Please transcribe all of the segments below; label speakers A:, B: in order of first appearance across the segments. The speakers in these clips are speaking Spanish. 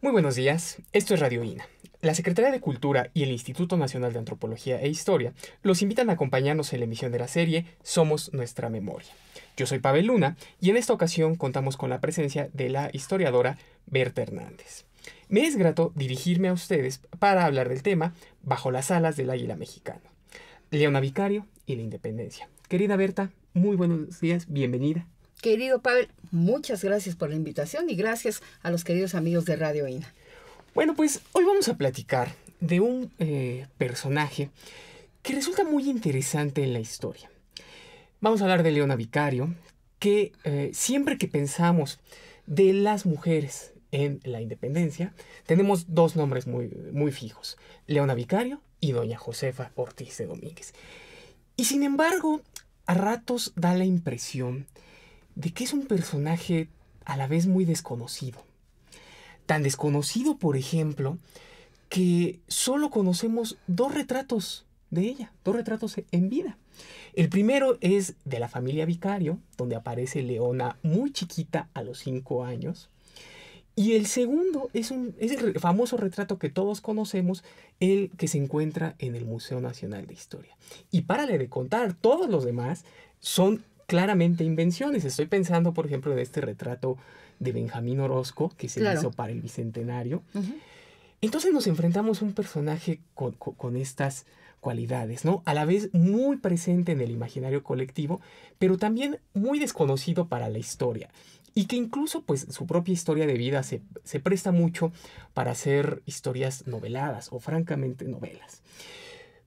A: Muy buenos días, esto es Radio INA. La Secretaría de Cultura y el Instituto Nacional de Antropología e Historia los invitan a acompañarnos en la emisión de la serie Somos Nuestra Memoria. Yo soy Pavel Luna y en esta ocasión contamos con la presencia de la historiadora Berta Hernández. Me es grato dirigirme a ustedes para hablar del tema Bajo las alas del águila mexicano. Leona Vicario y la independencia. Querida Berta, muy buenos días, bienvenida.
B: Querido Pavel, muchas gracias por la invitación y gracias a los queridos amigos de Radio INA.
A: Bueno, pues hoy vamos a platicar de un eh, personaje que resulta muy interesante en la historia. Vamos a hablar de Leona Vicario, que eh, siempre que pensamos de las mujeres en la independencia, tenemos dos nombres muy, muy fijos, Leona Vicario y doña Josefa Ortiz de Domínguez. Y sin embargo, a ratos da la impresión de que es un personaje a la vez muy desconocido. Tan desconocido, por ejemplo, que solo conocemos dos retratos de ella, dos retratos en vida. El primero es de la familia Vicario, donde aparece Leona muy chiquita a los cinco años. Y el segundo es, un, el famoso retrato que todos conocemos, el que se encuentra en el Museo Nacional de Historia. Y para de contar, todos los demás son claramente invenciones. Estoy pensando, por ejemplo, en este retrato de Benjamín Orozco que se hizo para el Bicentenario. Entonces nos enfrentamos a un personaje con, estas cualidades, ¿no? A la vez muy presente en el imaginario colectivo, pero también muy desconocido para la historia. Y que incluso pues su propia historia de vida se, presta mucho para hacer historias noveladas o francamente novelas.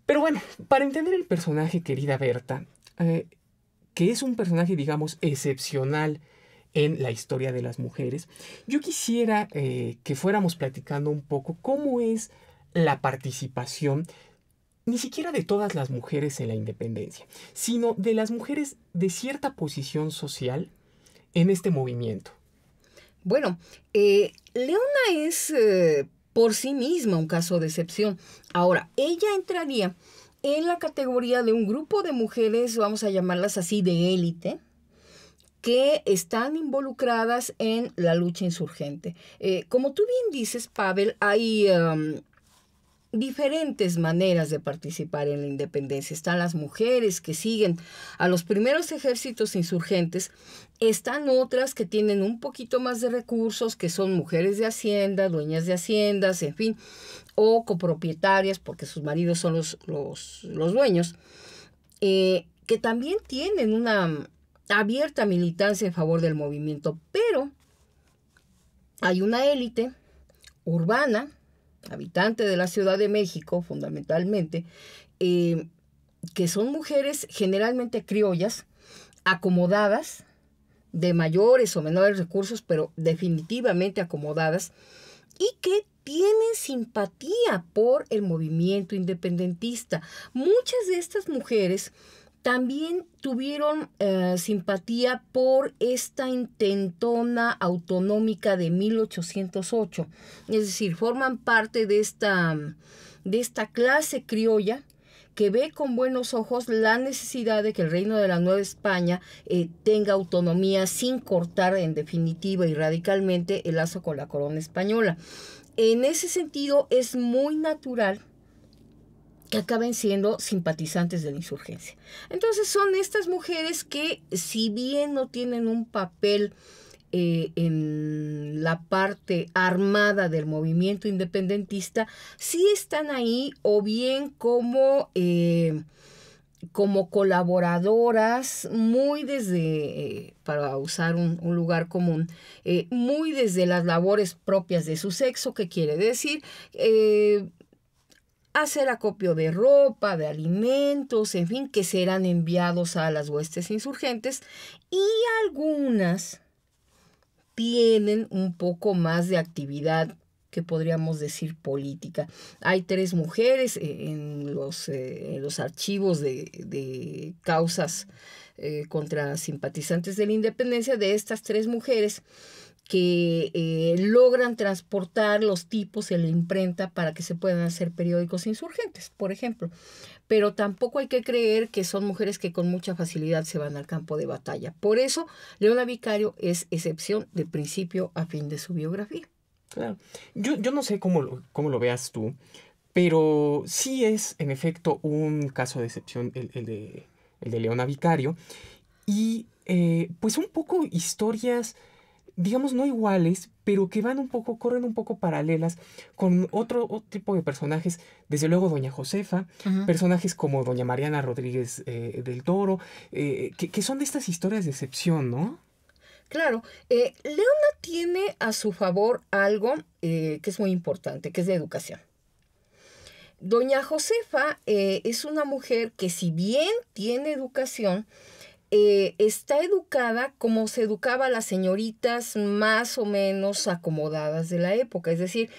A: Pero bueno, para entender el personaje, querida Berta, eh, que es un personaje, digamos, excepcional en la historia de las mujeres, yo quisiera eh, que fuéramos platicando un poco cómo es la participación ni siquiera de todas las mujeres en la independencia, sino de las mujeres de cierta posición social en este movimiento. Bueno, eh, Leona es eh, por sí misma un caso de
B: excepción. Ahora, ella entraría en la categoría de un grupo de mujeres, vamos a llamarlas así, de élite, que están involucradas en la lucha insurgente. Eh, como tú bien dices, Pavel, hay... Um, diferentes maneras de participar en la independencia. Están las mujeres que siguen a los primeros ejércitos insurgentes, están otras que tienen un poquito más de recursos, que son mujeres de hacienda, dueñas de haciendas, en fin, o copropietarias, porque sus maridos son los, dueños, eh, que también tienen una abierta militancia en favor del movimiento, pero hay una élite urbana, habitante de la Ciudad de México fundamentalmente, eh, que son mujeres generalmente criollas, acomodadas, de mayores o menores recursos, pero definitivamente acomodadas, y que tienen simpatía por el movimiento independentista. Muchas de estas mujeres también tuvieron eh, simpatía por esta intentona autonómica de 1808. Es decir, forman parte de esta, de esta clase criolla que ve con buenos ojos la necesidad de que el reino de la Nueva España eh, tenga autonomía sin cortar en definitiva y radicalmente el lazo con la corona española en ese sentido es muy natural que acaben siendo simpatizantes de la insurgencia. Entonces son estas mujeres que si bien no tienen un papel eh, en la parte armada del movimiento independentista, sí están ahí o bien como... Eh, como colaboradoras, muy desde, eh, para usar un, lugar común, eh, muy desde las labores propias de su sexo, que quiere decir eh, hacer acopio de ropa, de alimentos, en fin, que serán enviados a las huestes insurgentes y algunas tienen un poco más de actividad que podríamos decir política. Hay tres mujeres eh, en los, eh, los archivos de, causas eh, contra simpatizantes de la independencia, de estas tres mujeres que logran transportar los tipos en la imprenta para que se puedan hacer periódicos insurgentes, por ejemplo. Pero tampoco hay que creer que son mujeres que con mucha facilidad se van al campo de batalla. Por eso, Leona Vicario es excepción de principio a fin de su biografía.
A: Claro. Yo, yo no sé cómo lo, cómo lo veas tú, pero sí es, en efecto, un caso de excepción el, de, Leona Vicario. Y eh, pues un poco historias, digamos, no iguales, pero que van un poco, corren un poco paralelas con otro, tipo de personajes, desde luego Doña Josefa, personajes como Doña Mariana Rodríguez eh, del Toro, eh, que, que, son de estas historias de excepción, ¿no?
B: Claro, eh, Leona tiene a su favor algo eh, que es muy importante, que es la educación. Doña Josefa eh, es una mujer que si bien tiene educación, está educada como se educaba las señoritas más o menos acomodadas de la época, es decir,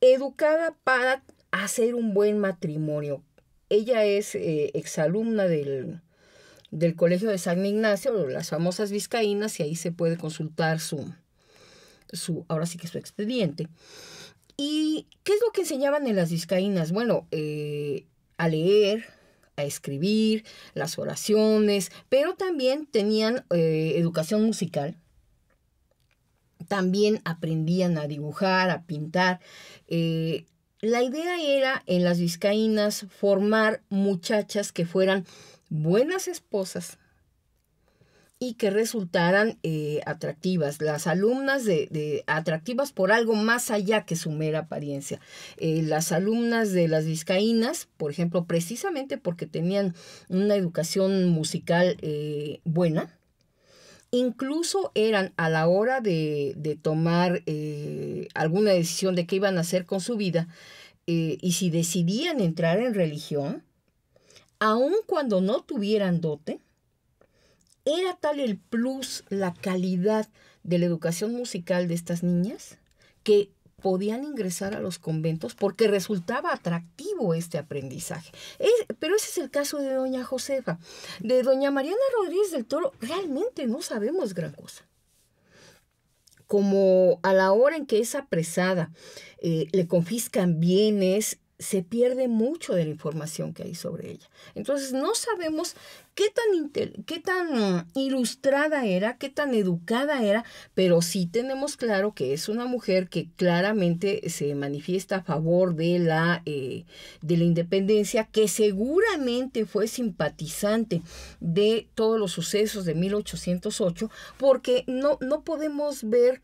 B: educada para hacer un buen matrimonio. Ella es exalumna del, del Colegio de San Ignacio, las famosas vizcaínas, y ahí se puede consultar su, su ahora sí que su expediente. ¿Y qué es lo que enseñaban en las vizcaínas? Bueno, eh, a leer, a escribir, las oraciones, pero también tenían eh, educación musical. También aprendían a dibujar, a pintar. Eh, la idea era en las vizcaínas formar muchachas que fueran buenas esposas y que resultaran eh, atractivas, las alumnas de, atractivas por algo más allá que su mera apariencia. Eh, las alumnas de las vizcaínas, por ejemplo, precisamente porque tenían una educación musical eh, buena, incluso eran a la hora de, de tomar alguna decisión de qué iban a hacer con su vida, y si decidían entrar en religión, aun cuando no tuvieran dote, era tal el plus, la calidad de la educación musical de estas niñas, que podían ingresar a los conventos porque resultaba atractivo este aprendizaje. pero ese es el caso de doña Josefa. De doña Mariana Rodríguez del Toro realmente no sabemos gran cosa. Como a la hora en que es apresada, eh, le confiscan bienes se pierde mucho de la información que hay sobre ella. Entonces no sabemos qué tan, qué tan ilustrada era, qué tan educada era, pero sí tenemos claro que es una mujer que claramente se manifiesta a favor de la, eh, de la independencia, que seguramente fue simpatizante de todos los sucesos de 1808, porque no, no podemos ver...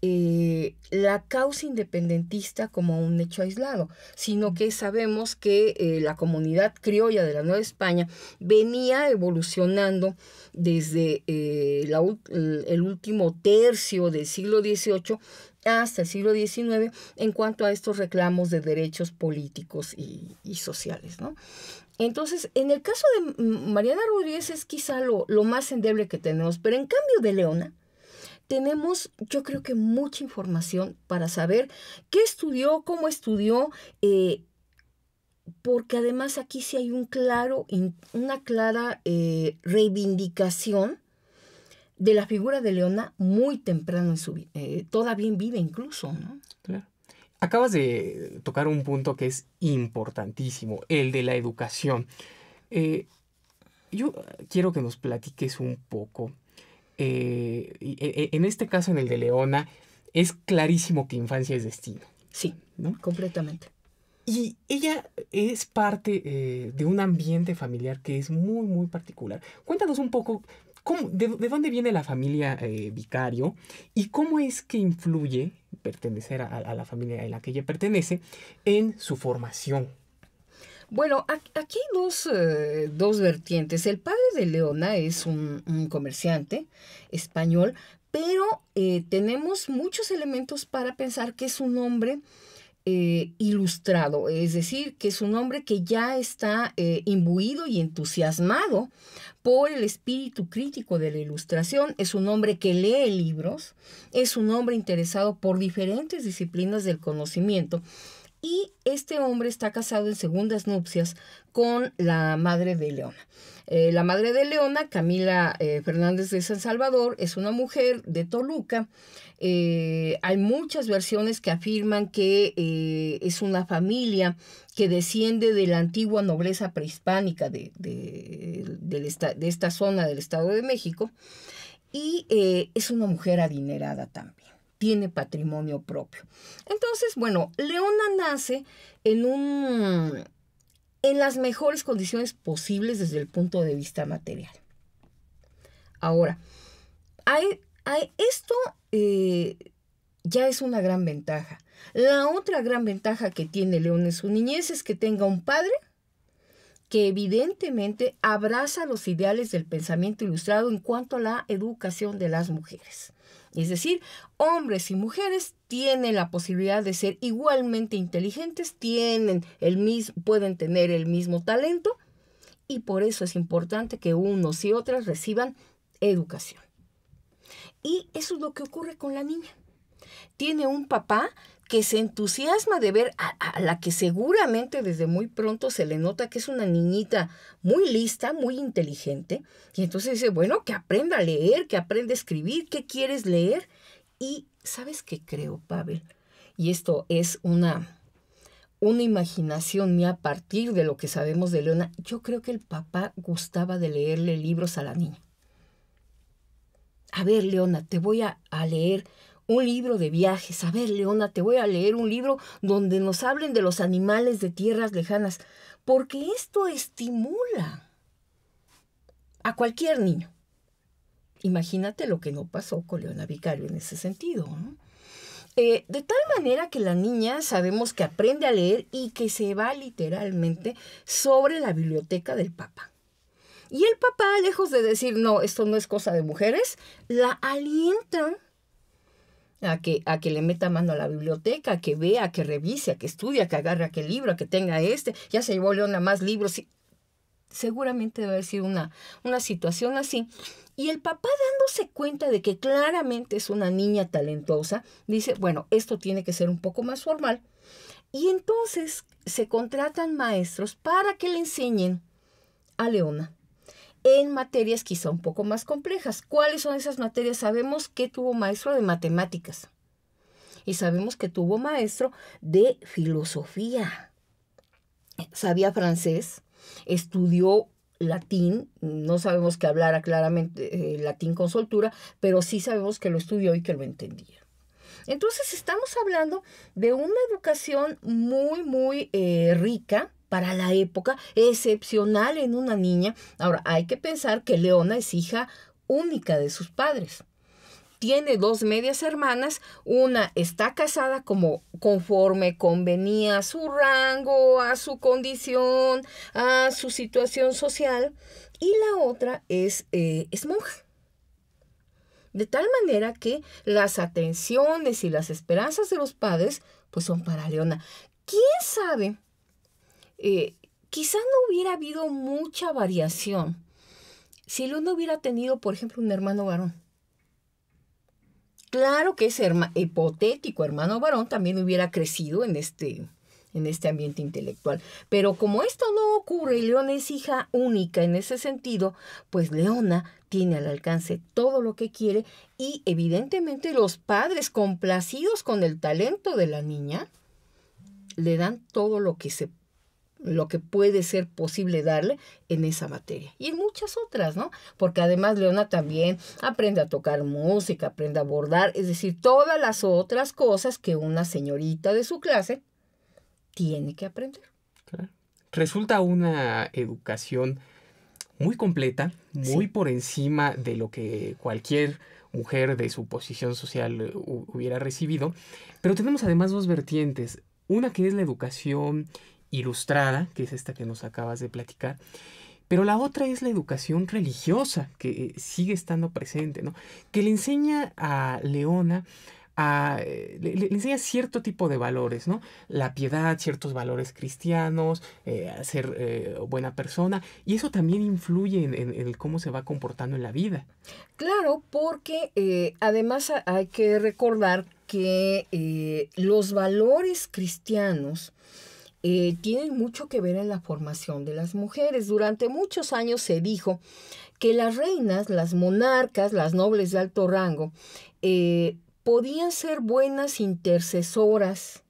B: Eh, la causa independentista como un hecho aislado, sino que sabemos que eh, la comunidad criolla de la Nueva España venía evolucionando desde eh, el último tercio del siglo XVIII hasta el siglo XIX en cuanto a estos reclamos de derechos políticos y, sociales. ¿no? Entonces, en el caso de Mariana Rodríguez es quizá lo, lo más endeble que tenemos, pero en cambio de Leona, tenemos yo creo que mucha información para saber qué estudió, cómo estudió, eh, porque además aquí sí hay un claro, una clara eh, reivindicación de la figura de Leona muy temprano en su eh, vida, todavía vive incluso, ¿no?
A: Claro. Acabas de tocar un punto que es importantísimo, el de la educación. yo quiero que nos platiques un poco eh, e, e, en este caso, en el de Leona, es clarísimo que infancia es destino. Sí, ¿no? completamente. Y ella es parte eh, de un ambiente familiar que es muy, muy particular. Cuéntanos un poco de, dónde viene la familia eh, vicario y cómo es que influye pertenecer a, a la familia en la que ella pertenece en su formación
B: bueno, aquí hay eh, dos, vertientes. El padre de Leona es un, comerciante español, pero eh, tenemos muchos elementos para pensar que es un hombre eh, ilustrado, es decir, que es un hombre que ya está imbuido y entusiasmado por el espíritu crítico de la ilustración, es un hombre que lee libros, es un hombre interesado por diferentes disciplinas del conocimiento y este hombre está casado en segundas nupcias con la madre de Leona. Eh, la madre de Leona, Camila eh, Fernández de San Salvador, es una mujer de Toluca. Eh, hay muchas versiones que afirman que es una familia que desciende de la antigua nobleza prehispánica de, de esta, zona del Estado de México y es una mujer adinerada también tiene patrimonio propio. Entonces, bueno, Leona nace en un en las mejores condiciones posibles desde el punto de vista material. Ahora, hay, hay, esto eh, ya es una gran ventaja. La otra gran ventaja que tiene León en su niñez es que tenga un padre que evidentemente abraza los ideales del pensamiento ilustrado en cuanto a la educación de las mujeres. Es decir, hombres y mujeres tienen la posibilidad de ser igualmente inteligentes, tienen el mismo, pueden tener el mismo talento y por eso es importante que unos y otras reciban educación. Y eso es lo que ocurre con la niña. Tiene un papá que se entusiasma de ver a, la que seguramente desde muy pronto se le nota que es una niñita muy lista, muy inteligente, y entonces dice, bueno, que aprenda a leer, que aprenda a escribir, ¿qué quieres leer? Y sabes qué creo, Pavel, y esto es una, una imaginación mía a partir de lo que sabemos de Leona, yo creo que el papá gustaba de leerle libros a la niña. A ver, Leona, te voy a leer un libro de viajes. A ver, Leona, te voy a leer un libro donde nos hablen de los animales de tierras lejanas, porque esto estimula a cualquier niño. Imagínate lo que no pasó con Leona Vicario en ese sentido. Eh, de tal manera que la niña sabemos que aprende a leer y que se va literalmente sobre la biblioteca del Papa. Y el papá, lejos de decir, no, esto no es cosa de mujeres, la alienta a que, a que le meta mano a la biblioteca, a que vea, a que revise, a que estudie, a que agarre aquel libro, a que tenga este, ya se llevó Leona más libros. Seguramente debe haber sido una, una situación así. Y el papá dándose cuenta de que claramente es una niña talentosa, dice, bueno, esto tiene que ser un poco más formal. Y entonces se contratan maestros para que le enseñen a Leona en materias quizá un poco más complejas. ¿Cuáles son esas materias? Sabemos que tuvo maestro de matemáticas y sabemos que tuvo maestro de filosofía. Sabía francés, estudió latín, no sabemos que hablara claramente eh, latín con soltura, pero sí sabemos que lo estudió y que lo entendía. Entonces estamos hablando de una educación muy, muy eh, rica, para la época, excepcional en una niña. Ahora, hay que pensar que Leona es hija única de sus padres. Tiene dos medias hermanas, una está casada como conforme convenía a su rango, a su condición, a su situación social, y la otra es, eh, es monja. De tal manera que las atenciones y las esperanzas de los padres pues son para Leona. ¿Quién sabe eh, quizá quizás no hubiera habido mucha variación si Leona hubiera tenido, por ejemplo, un hermano varón. Claro que ese hipotético hermano varón también hubiera crecido en este, en este ambiente intelectual. Pero como esto no ocurre y Leona es hija única en ese sentido, pues Leona tiene al alcance todo lo que quiere y evidentemente los padres complacidos con el talento de la niña le dan todo lo que se lo que puede ser posible darle en esa materia y en muchas otras, ¿no? Porque además Leona también aprende a tocar música, aprende a bordar, es decir, todas las otras cosas que una señorita de su clase tiene que aprender.
A: Resulta una educación muy completa, muy por encima de lo que cualquier mujer de su posición social eh, hubiera recibido, pero tenemos además dos vertientes, una que es la educación ilustrada, que es esta que nos acabas de platicar, pero la otra es la educación religiosa, que eh, sigue estando presente, ¿no? Que le enseña a Leona a, eh, le, enseña cierto tipo de valores, ¿no? La piedad, ciertos valores cristianos, eh, ser buena persona, y eso también influye en, cómo se va comportando en la vida.
B: Claro, porque además hay que recordar que los valores cristianos, eh, tienen mucho que ver en la formación de las mujeres. Durante muchos años se dijo que las reinas, las monarcas, las nobles de alto rango, eh, podían ser buenas intercesoras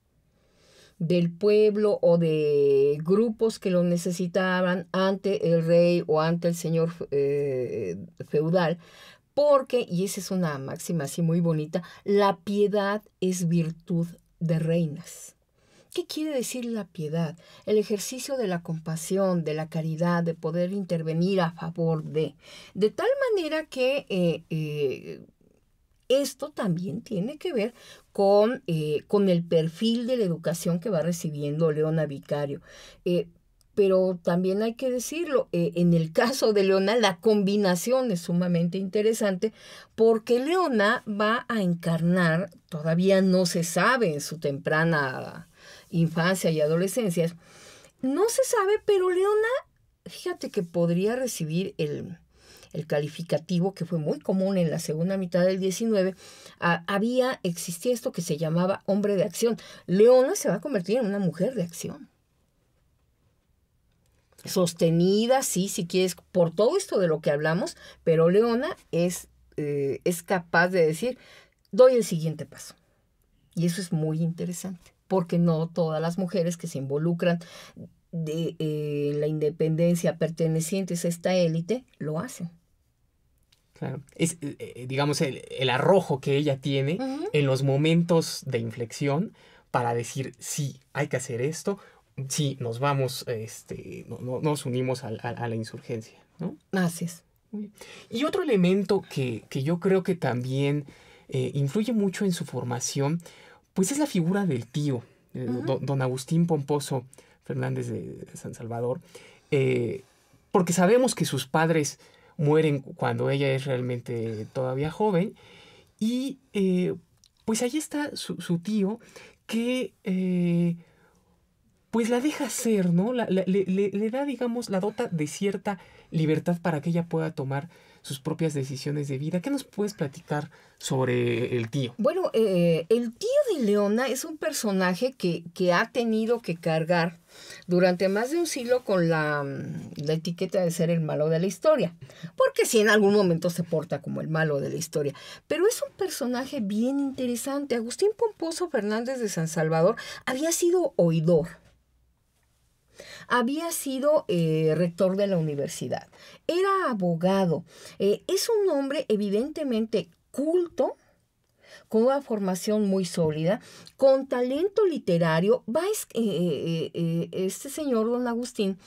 B: del pueblo o de grupos que lo necesitaban ante el rey o ante el señor eh, feudal, porque, y esa es una máxima así muy bonita, la piedad es virtud de reinas. ¿Qué quiere decir la piedad? El ejercicio de la compasión, de la caridad, de poder intervenir a favor de. De tal manera que eh, eh, esto también tiene que ver con, eh, con, el perfil de la educación que va recibiendo Leona Vicario pero también hay que decirlo, en el caso de Leona la combinación es sumamente interesante porque Leona va a encarnar, todavía no se sabe en su temprana infancia y adolescencia, no se sabe, pero Leona, fíjate que podría recibir el, el calificativo que fue muy común en la segunda mitad del 19, había, existía esto que se llamaba hombre de acción. Leona se va a convertir en una mujer de acción. Sostenida, sí, si quieres, por todo esto de lo que hablamos, pero Leona es, eh, es capaz de decir, doy el siguiente paso. Y eso es muy interesante porque no todas las mujeres que se involucran de eh, la independencia pertenecientes a esta élite lo hacen.
A: Claro. Es, eh, eh, digamos, el, arrojo que ella tiene en los momentos de inflexión para decir, sí, hay que hacer esto, sí, nos vamos, este, no, nos unimos a, la insurgencia, ¿no? Así es. Y otro elemento que, yo creo que también influye mucho en su formación pues es la figura del tío, eh, don, Agustín Pomposo Fernández de San Salvador, eh, porque sabemos que sus padres mueren cuando ella es realmente todavía joven, y eh, pues ahí está su, tío que pues la deja ser, ¿no? le, le, da, digamos, la dota de cierta libertad para que ella pueda tomar sus propias decisiones de vida. ¿Qué nos puedes platicar sobre el tío? Bueno, eh, eh, el
B: tío de Leona es un personaje que, que, ha tenido que cargar durante más de un siglo con la, mm, la, etiqueta de ser el malo de la historia, porque si en algún momento se porta como el malo de la historia, pero es un personaje bien interesante. Agustín Pomposo Fernández de San Salvador había sido oidor había sido eh, rector de la universidad, era abogado, eh, es un hombre evidentemente culto, con una formación muy sólida, con talento literario, va eh, este señor don Agustín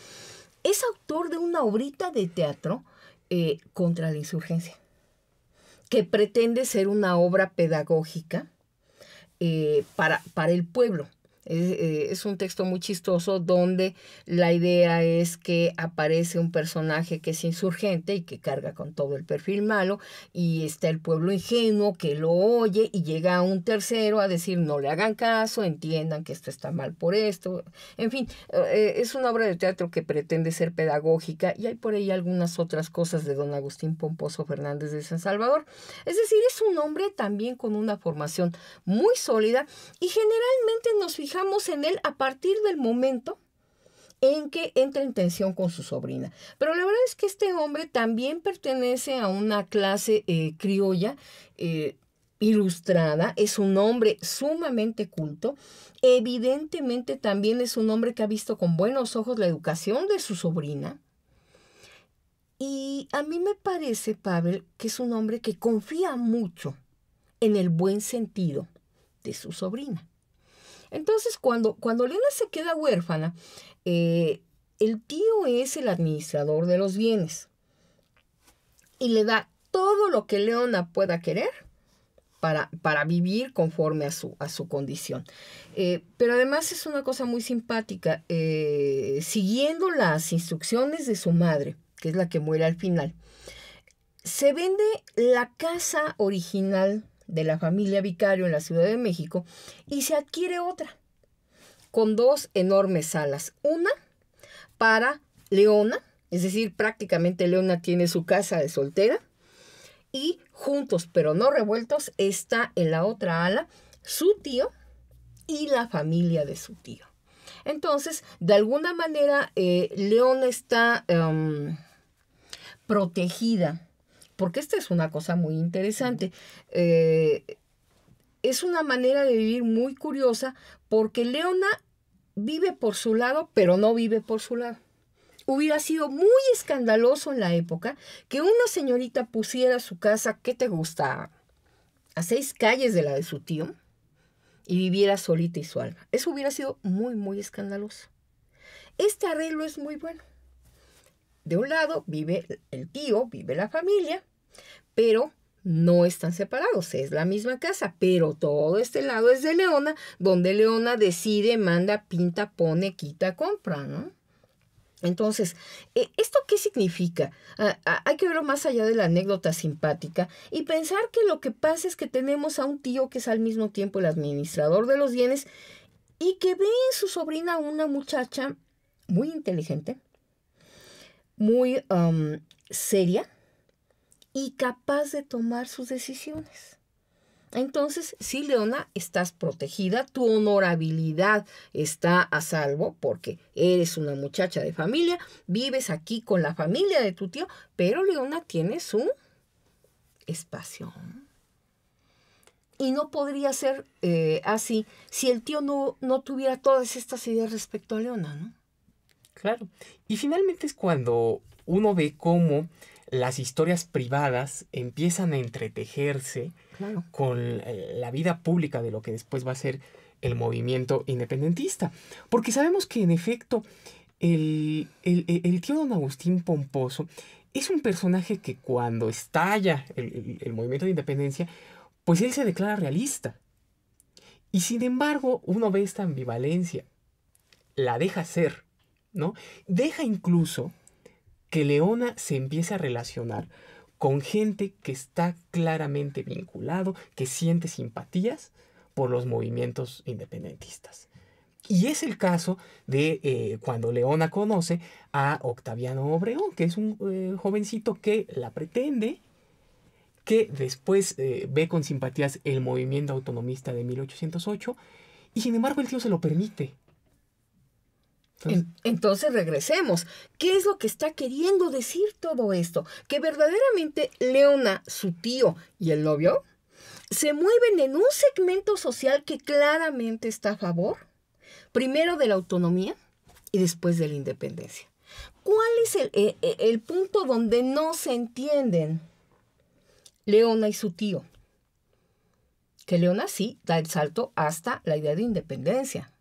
B: es autor de una obrita de teatro contra la insurgencia, que pretende ser una obra pedagógica para, para el pueblo. Eh, es, un texto muy chistoso donde la idea es que aparece un personaje que es insurgente y que carga con todo el perfil malo y está el pueblo ingenuo que lo oye y llega un tercero a decir no le hagan caso, entiendan que esto está mal por esto. En fin, eh, es una obra de teatro que pretende ser pedagógica y hay por ahí algunas otras cosas de don Agustín Pomposo Fernández de San Salvador. Es decir, es un hombre también con una formación muy sólida y generalmente nos fijamos fijamos en él a partir del momento en que entra en tensión con su sobrina. Pero la verdad es que este hombre también pertenece a una clase eh, criolla eh, ilustrada, es un hombre sumamente culto, evidentemente también es un hombre que ha visto con buenos ojos la educación de su sobrina. Y a mí me parece, Pavel, que es un hombre que confía mucho en el buen sentido de su sobrina. Entonces, cuando, cuando Leona se queda huérfana, eh, el tío es el administrador de los bienes y le da todo lo que Leona pueda querer para, para vivir conforme a su, a su condición. Eh, pero además es una cosa muy simpática, eh, siguiendo las instrucciones de su madre, que es la que muere al final, se vende la casa original de la familia Vicario en la Ciudad de México y se adquiere otra con dos enormes alas. Una para Leona, es decir, prácticamente Leona tiene su casa de soltera y juntos pero no revueltos está en la otra ala su tío y la familia de su tío. Entonces, de alguna manera, eh, Leona está em, protegida porque esta es una cosa muy interesante. Eh, es una manera de vivir muy curiosa porque Leona vive por su lado, pero no vive por su lado. Hubiera sido muy escandaloso en la época que una señorita pusiera su casa, ¿qué te gusta? A seis calles de la de su tío y viviera solita y su alma. Eso hubiera sido muy, muy escandaloso. Este arreglo es muy bueno. De un lado vive el tío, vive la familia, pero no están separados, es la misma casa, pero todo este lado es de Leona, donde Leona decide, manda, pinta, pone, quita, compra, ¿no? Entonces, e, ¿esto qué significa? Ah, ah, hay que verlo más allá de la anécdota simpática y pensar que lo que pasa es que tenemos a un tío que es al mismo tiempo el administrador de los bienes y que ve en su sobrina una muchacha muy inteligente, muy seria, y capaz de tomar sus decisiones. Entonces, si, Leona, estás protegida, tu honorabilidad está a salvo porque eres una muchacha de familia, vives aquí con la familia de tu tío, pero Leona tiene su espacio. Y no podría ser eh, así si el tío no, no tuviera todas estas ideas respecto a Leona, ¿no?
A: Claro. Y finalmente es cuando uno ve cómo las historias privadas empiezan a entretejerse con eh, la vida pública de lo que después va a ser el movimiento independentista. Porque sabemos que en efecto el, tío don Agustín Pomposo es un personaje que cuando estalla el, el movimiento de independencia, pues él se declara realista. Y sin embargo, uno ve esta ambivalencia, la deja ser, ¿no? Deja incluso que Leona se empiece a relacionar con gente que está claramente vinculado, que siente simpatías por los movimientos independentistas. Y es el caso de eh, cuando Leona conoce a Octaviano Obreón, que es un eh, jovencito que la pretende, que después eh, ve con simpatías el movimiento autonomista de 1808, y sin embargo el tío se lo permite. Entonces,
B: regresemos. ¿Qué es lo que está queriendo decir todo esto? Que verdaderamente Leona, su tío y el novio se mueven en un segmento social que claramente está a favor, primero de la autonomía y después de la independencia. ¿Cuál es el e, e, punto donde no se entienden Leona y su tío? Que Leona sí da el salto hasta la idea de independencia,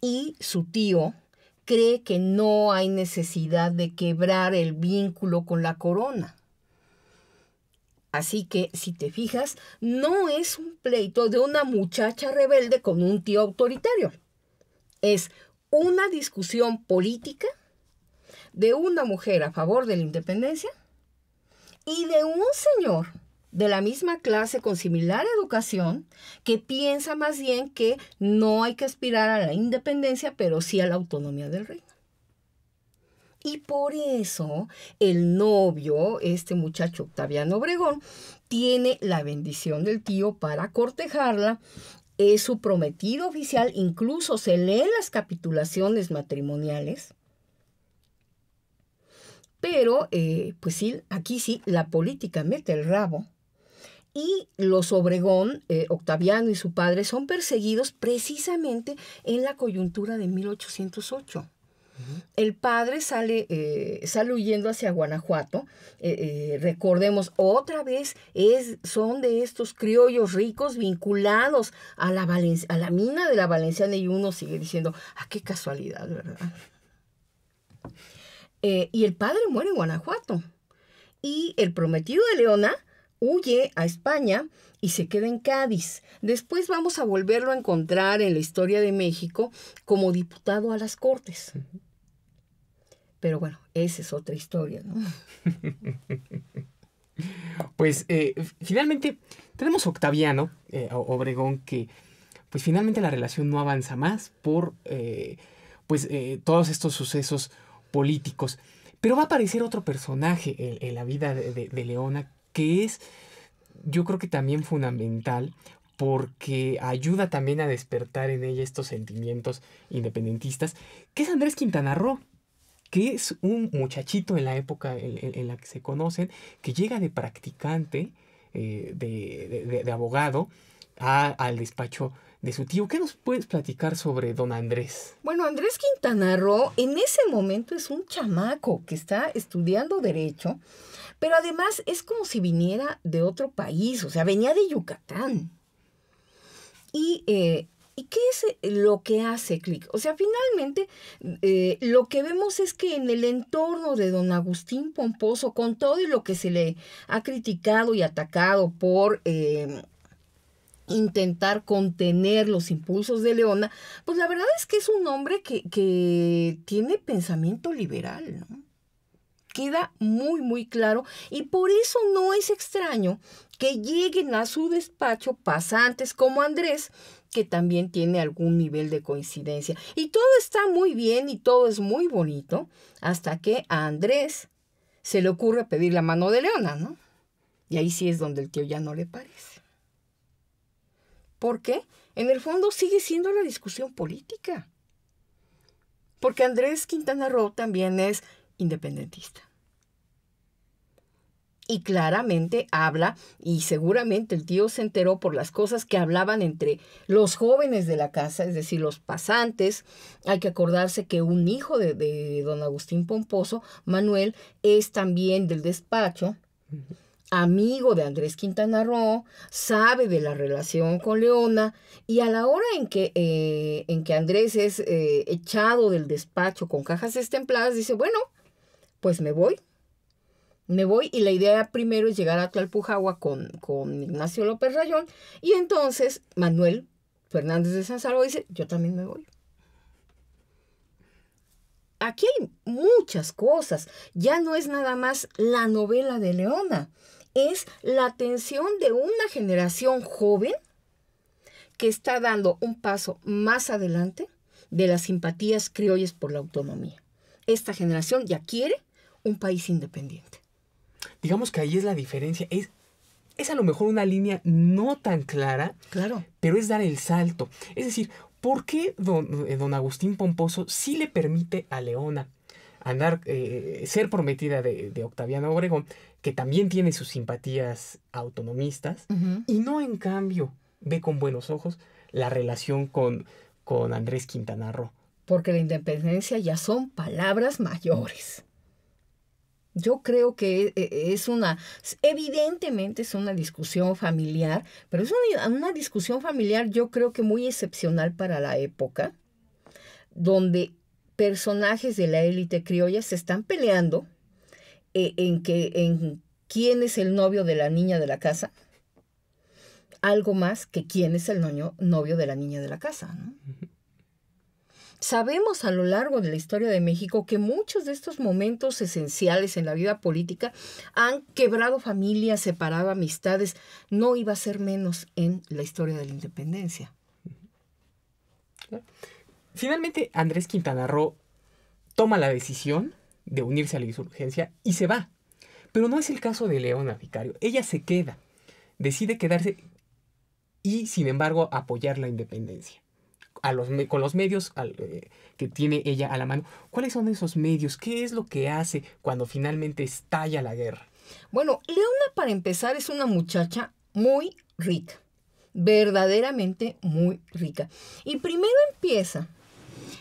B: y su tío cree que no hay necesidad de quebrar el vínculo con la corona. Así que, si te fijas, no es un pleito de una muchacha rebelde con un tío autoritario. Es una discusión política de una mujer a favor de la independencia y de un señor de la misma clase con similar educación que piensa más bien que no hay que aspirar a la independencia, pero sí a la autonomía del reino. Y por eso el novio, este muchacho Octaviano Obregón, tiene la bendición del tío para cortejarla. Es su prometido oficial, incluso se leen las capitulaciones matrimoniales. Pero, eh, pues sí, aquí sí, la política mete el rabo y los Obregón, eh, Octaviano y su padre, son perseguidos precisamente en la coyuntura de 1808. El padre eh, sale, huyendo hacia Guanajuato. Eh, recordemos, otra vez es, son de estos criollos ricos vinculados a la, a la mina de la Valenciana y uno sigue diciendo, ah, qué casualidad, ¿verdad? y el padre muere en Guanajuato. Y el prometido de Leona huye a España y se queda en Cádiz. Después vamos a volverlo a encontrar en la historia de México como diputado a las Cortes. Pero bueno, esa es otra historia, ¿no?
A: Pues eh, finalmente tenemos Octaviano eh, Obregón que pues finalmente la relación no avanza más por eh, pues todos estos sucesos políticos. Pero va a aparecer otro personaje en, la vida de Leona que es yo creo que también fundamental porque ayuda también a despertar en ella estos sentimientos independentistas, que es Andrés Quintana Roo, que es un muchachito en la época en, la que se conocen, que llega de practicante, eh, de, de, abogado, al despacho de su tío. ¿Qué nos puedes platicar sobre don Andrés?
B: Bueno, Andrés Quintana Roo en ese momento es un chamaco que está estudiando derecho pero además es como si viniera de otro país, o sea, venía de Yucatán. Y, eh, ¿y qué es eh, lo que hace clic? O sea, finalmente eh, lo que vemos es que en el entorno de don Agustín Pomposo, con todo y lo que se le ha criticado y atacado por... Em, intentar contener los impulsos de Leona, pues la verdad es que es un hombre que, que tiene pensamiento liberal, ¿no? queda muy, muy claro y por eso no es extraño que lleguen a su despacho pasantes como Andrés, que también tiene algún nivel de coincidencia. Y todo está muy bien y todo es muy bonito, hasta que a Andrés se le ocurre pedir la mano de Leona, ¿no? Y ahí sí es donde el tío ya no le parece. ¿Por qué? En el fondo sigue siendo la discusión política. Porque Andrés Quintana Roo también es independentista y claramente habla, y seguramente el tío se enteró por las cosas que hablaban entre los jóvenes de la casa, es decir, los pasantes. Hay que acordarse que un hijo de, don Agustín Pomposo, Manuel, es también del despacho. Amigo de Andrés Quintana Roo, sabe de la relación con Leona y a la hora en que, eh, en que Andrés es eh, echado del despacho con cajas estempladas, dice, bueno, pues me voy, me voy y la idea primero es llegar a Tlalpujagua con, Ignacio López Rayón y entonces Manuel Fernández de San Salvo dice, yo también me voy. Aquí hay muchas cosas, ya no es nada más la novela de Leona, es la atención de una generación joven que está dando un paso más adelante de las simpatías criollas por la
A: autonomía. Esta generación ya quiere un país independiente digamos que ahí es la diferencia, es, a lo mejor una línea no tan clara, pero es dar el salto. Es decir, ¿por qué don, eh, Agustín Pomposo sí le permite a Leona andar, eh, ser prometida de, de, Octaviano Obregón, que también tiene sus simpatías autonomistas, y no en cambio ve con buenos ojos la relación con, con Andrés quintanarro
B: Porque la independencia ya son palabras mayores. Yo creo que e-, es una, evidentemente es una discusión familiar, pero es una, discusión familiar yo creo que muy excepcional para la época, donde personajes de la élite criolla se están peleando eh, en, que, en quién es el novio de la niña de la casa, algo más que quién es el novio, novio de la niña de la casa. ¿no? Sabemos a lo largo de la historia de México que muchos de estos momentos esenciales en la vida política han quebrado familias, separado amistades. No iba a ser menos en la historia de la
A: independencia. Finalmente, Andrés Quintana Roo toma la decisión de unirse a la insurgencia y se va. Pero no es el caso de Leona Vicario. Ella se queda, decide quedarse y, sin embargo, apoyar la independencia los, con los medios eh, que tiene ella a la mano. ¿Cuáles son esos medios? ¿Qué es lo que hace cuando finalmente estalla la guerra? Bueno, Leona para empezar es una muchacha muy rica,
B: verdaderamente muy rica. Y primero empieza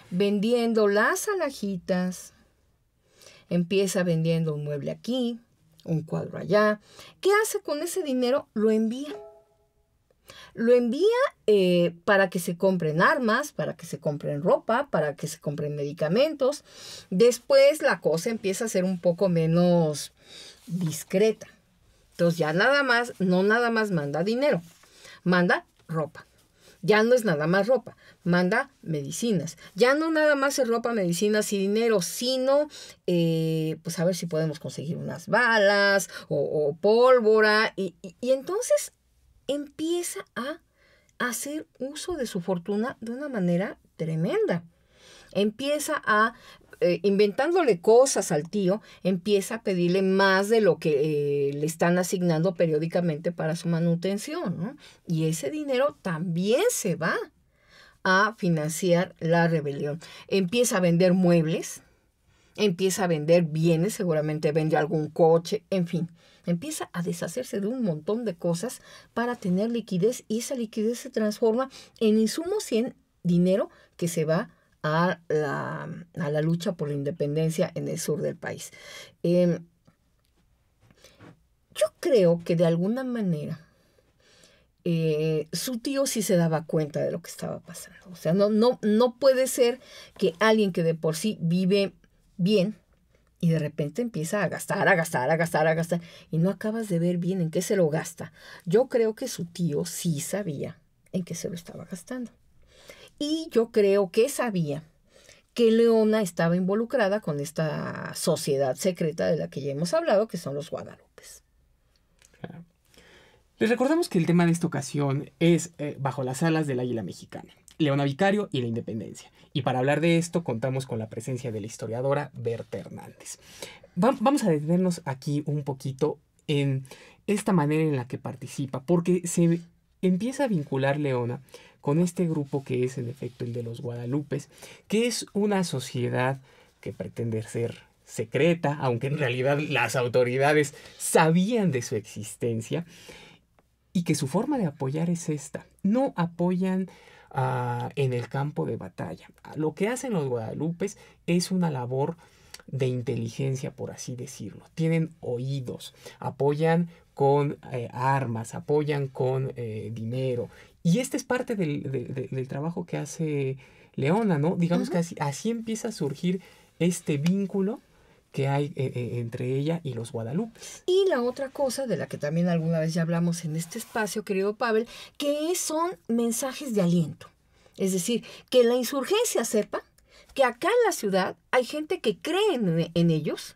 B: vendiendo las alajitas, empieza vendiendo un mueble aquí, un cuadro allá. ¿Qué hace con ese dinero? Lo envía lo envía eh, para que se compren armas, para que se compren ropa, para que se compren medicamentos. Después la cosa empieza a ser un poco menos discreta. Entonces ya nada más, no nada más manda dinero, manda ropa. Ya no es nada más ropa, manda medicinas. Ya no nada más es ropa, medicinas y dinero, sino eh, pues a ver si podemos conseguir unas balas o, pólvora. y entonces empieza a hacer uso de su fortuna de una manera tremenda. Empieza a, eh, inventándole cosas al tío, empieza a pedirle más de lo que eh, le están asignando periódicamente para su manutención. Y ese dinero también se va a financiar la rebelión. Empieza a vender muebles, empieza a vender bienes, seguramente vende algún coche, en fin empieza a deshacerse de un montón de cosas para tener liquidez y esa liquidez se transforma en insumos y en dinero que se va a la, a la lucha por la independencia en el sur del país. Em, yo creo que de alguna manera eh, su tío sí se daba cuenta de lo que estaba pasando. O sea, no, no, no puede ser que alguien que de por sí vive bien, y de repente empieza a gastar, a gastar, a gastar, a gastar, y no acabas de ver bien en qué se lo gasta. Yo creo que su tío sí sabía en qué se lo estaba gastando. Y yo creo que sabía que Leona estaba involucrada con esta sociedad secreta de la que ya hemos hablado, que son los Guadalupes.
A: Les recordamos que el tema de esta ocasión es eh, bajo las alas del águila mexicana. Leona Vicario y la Independencia. Y para hablar de esto contamos con la presencia de la historiadora Berta Hernández. vamos a detenernos aquí un poquito en esta manera en la que participa, porque se empieza a vincular Leona con este grupo que es en efecto el de los Guadalupes, que es una sociedad que pretende ser secreta, aunque en realidad las autoridades sabían de su existencia, y que su forma de apoyar es esta. No apoyan en el campo de batalla. Lo que hacen los guadalupes es una labor de inteligencia, por así decirlo. Tienen oídos, apoyan con eh, armas, apoyan con eh, dinero. Y este es parte del, del, trabajo que hace Leona, ¿no? Digamos que así empieza a surgir este vínculo que hay eh, eh, entre ella y los Guadalupe.
B: Y la otra cosa, de la que también alguna vez ya hablamos en este espacio, querido Pavel, que son mensajes de aliento. Es decir, que la insurgencia sepa que acá en la ciudad hay gente que cree en, ellos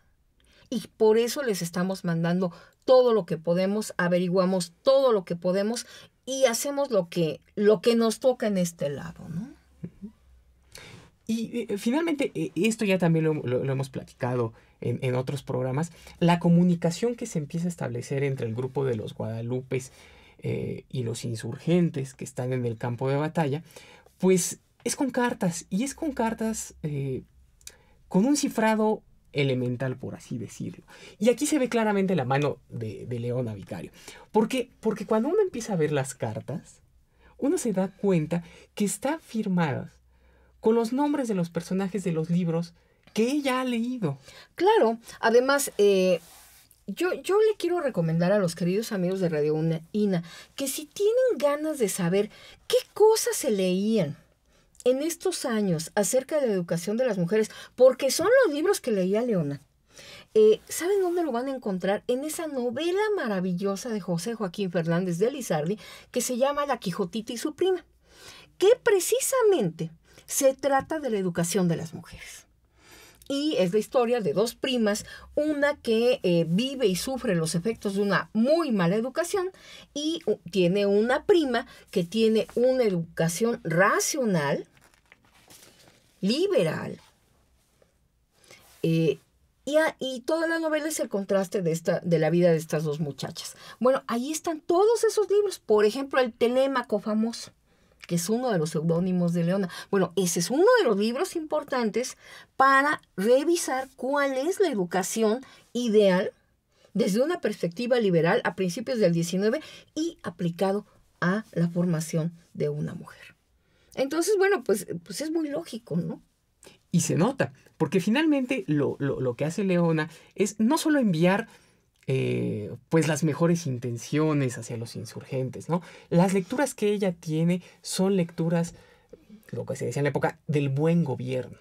B: y por eso les estamos mandando todo lo que podemos, averiguamos todo lo que podemos y hacemos lo que, lo que nos toca en este lado, ¿no?
A: Y eh, finalmente, esto ya también lo hemos platicado en, otros programas, la comunicación que se empieza a establecer entre el grupo de los guadalupes eh, y los insurgentes que están en el campo de batalla, pues es con cartas, y es con cartas eh, con un cifrado elemental, por así decirlo. Y aquí se ve claramente la mano de, de Leona Vicario. ¿Por Porque cuando uno empieza a ver las cartas, uno se da cuenta que están firmadas con los nombres de los personajes de los libros que ella ha leído.
B: Claro, además, eh, yo, yo le quiero recomendar a los queridos amigos de Radio Una, INA que si tienen ganas de saber qué cosas se leían en estos años acerca de la educación de las mujeres, porque son los libros que leía Leona. Eh, ¿Saben dónde lo van a encontrar? En esa novela maravillosa de José Joaquín Fernández de Lizardi que se llama La Quijotita y su prima, que precisamente se trata de la educación de las mujeres y es la historia de dos primas, una que eh, vive y sufre los efectos de una muy mala educación y tiene una prima que tiene una educación racional, liberal. Eh, y, toda la novela es el contraste de, esta, de la vida de estas dos muchachas. Bueno, ahí están todos esos libros. Por ejemplo, el Telémaco famoso que es uno de los seudónimos de Leona. Bueno, ese es uno de los libros importantes para revisar cuál es la educación ideal desde una perspectiva liberal a principios del 19 y aplicado a la formación de una mujer. Entonces, bueno, pues, pues es muy lógico, ¿no?
A: Y se nota, porque finalmente lo, lo que hace Leona es no solo enviar eh, pues las mejores intenciones hacia los insurgentes, ¿no? Las lecturas que ella tiene son lecturas, lo que se decía en la época, del buen gobierno.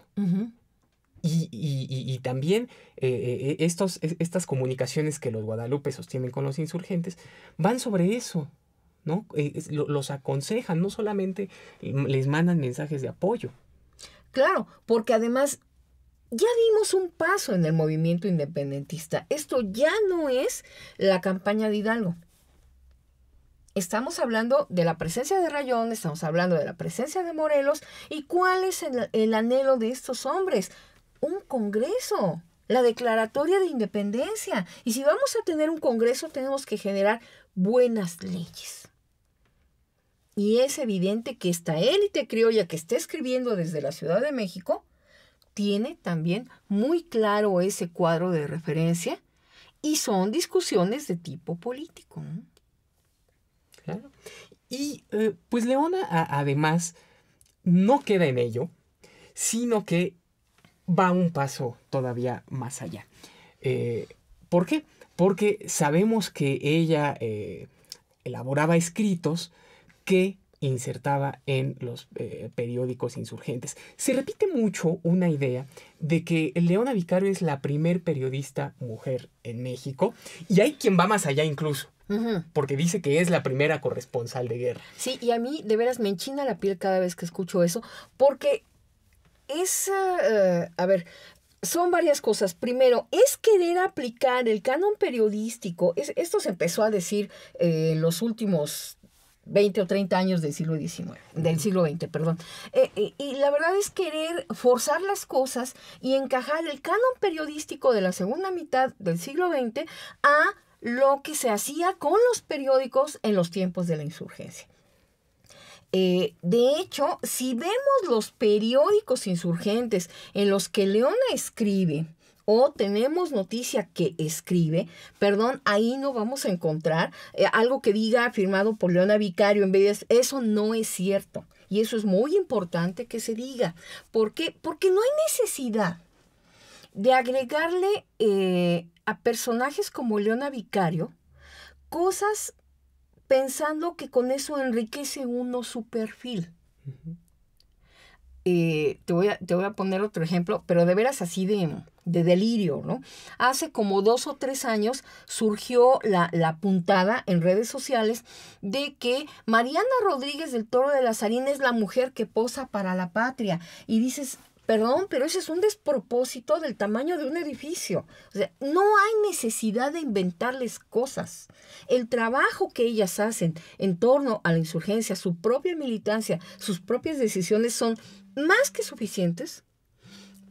A: y, también eh, eh, estos, estas comunicaciones que los Guadalupe sostienen con los insurgentes van sobre eso, ¿no? los aconsejan, no solamente les mandan mensajes de apoyo. Claro, porque además
B: ya dimos un paso en el movimiento independentista. Esto ya no es la campaña de Hidalgo. Estamos hablando de la presencia de Rayón, estamos hablando de la presencia de Morelos. ¿Y cuál es el, anhelo de estos hombres? Un Congreso, la declaratoria de independencia. Y si vamos a tener un Congreso, tenemos que generar buenas leyes. Y es evidente que esta élite criolla que está escribiendo desde la Ciudad de México tiene también muy claro ese cuadro de referencia y son discusiones de
A: tipo político. Claro. Y eh, pues Leona además no queda en ello, sino que va un paso todavía más allá. Eh, ¿Por qué? Porque sabemos que ella eh, elaboraba escritos que insertaba en los eh, periódicos insurgentes. Se repite mucho una idea de que Leona Vicario es la primer periodista mujer en México y hay quien va más allá incluso. Porque dice que es la primera corresponsal de guerra. Sí, y a mí de veras me enchina
B: la piel cada vez que escucho eso, porque es, eh, a ver, son varias cosas. Primero, es querer aplicar el canon periodístico. esto se empezó a decir eh, en los últimos 20 o 30 años del siglo XIX, del siglo XX, perdón. Eh, y la verdad es querer forzar las cosas y encajar el canon periodístico de la segunda mitad del siglo XX a lo que se hacía con los periódicos en los tiempos de la insurgencia. Eh, de hecho, si vemos los periódicos insurgentes en los que Leona escribe, o tenemos noticia que escribe, perdón, ahí no vamos a encontrar eh, algo que diga firmado por Leona Vicario en vez de eso no es cierto. Y eso es muy importante que se diga. ¿Por qué? Porque no hay necesidad de agregarle eh, a personajes como Leona Vicario cosas pensando que con eso enriquece uno su perfil. Eh, te, voy a, te, voy a, poner otro ejemplo, pero de veras así de, de delirio, ¿no? Hace como dos o tres años surgió la, puntada en redes sociales de que Mariana Rodríguez del Toro de la Lazarín es la mujer que posa para la patria. Y dices, perdón, pero ese es un despropósito del tamaño de un edificio. O sea, no hay necesidad de inventarles cosas. El trabajo que ellas hacen en torno a la insurgencia, su propia militancia, sus propias decisiones son más que suficientes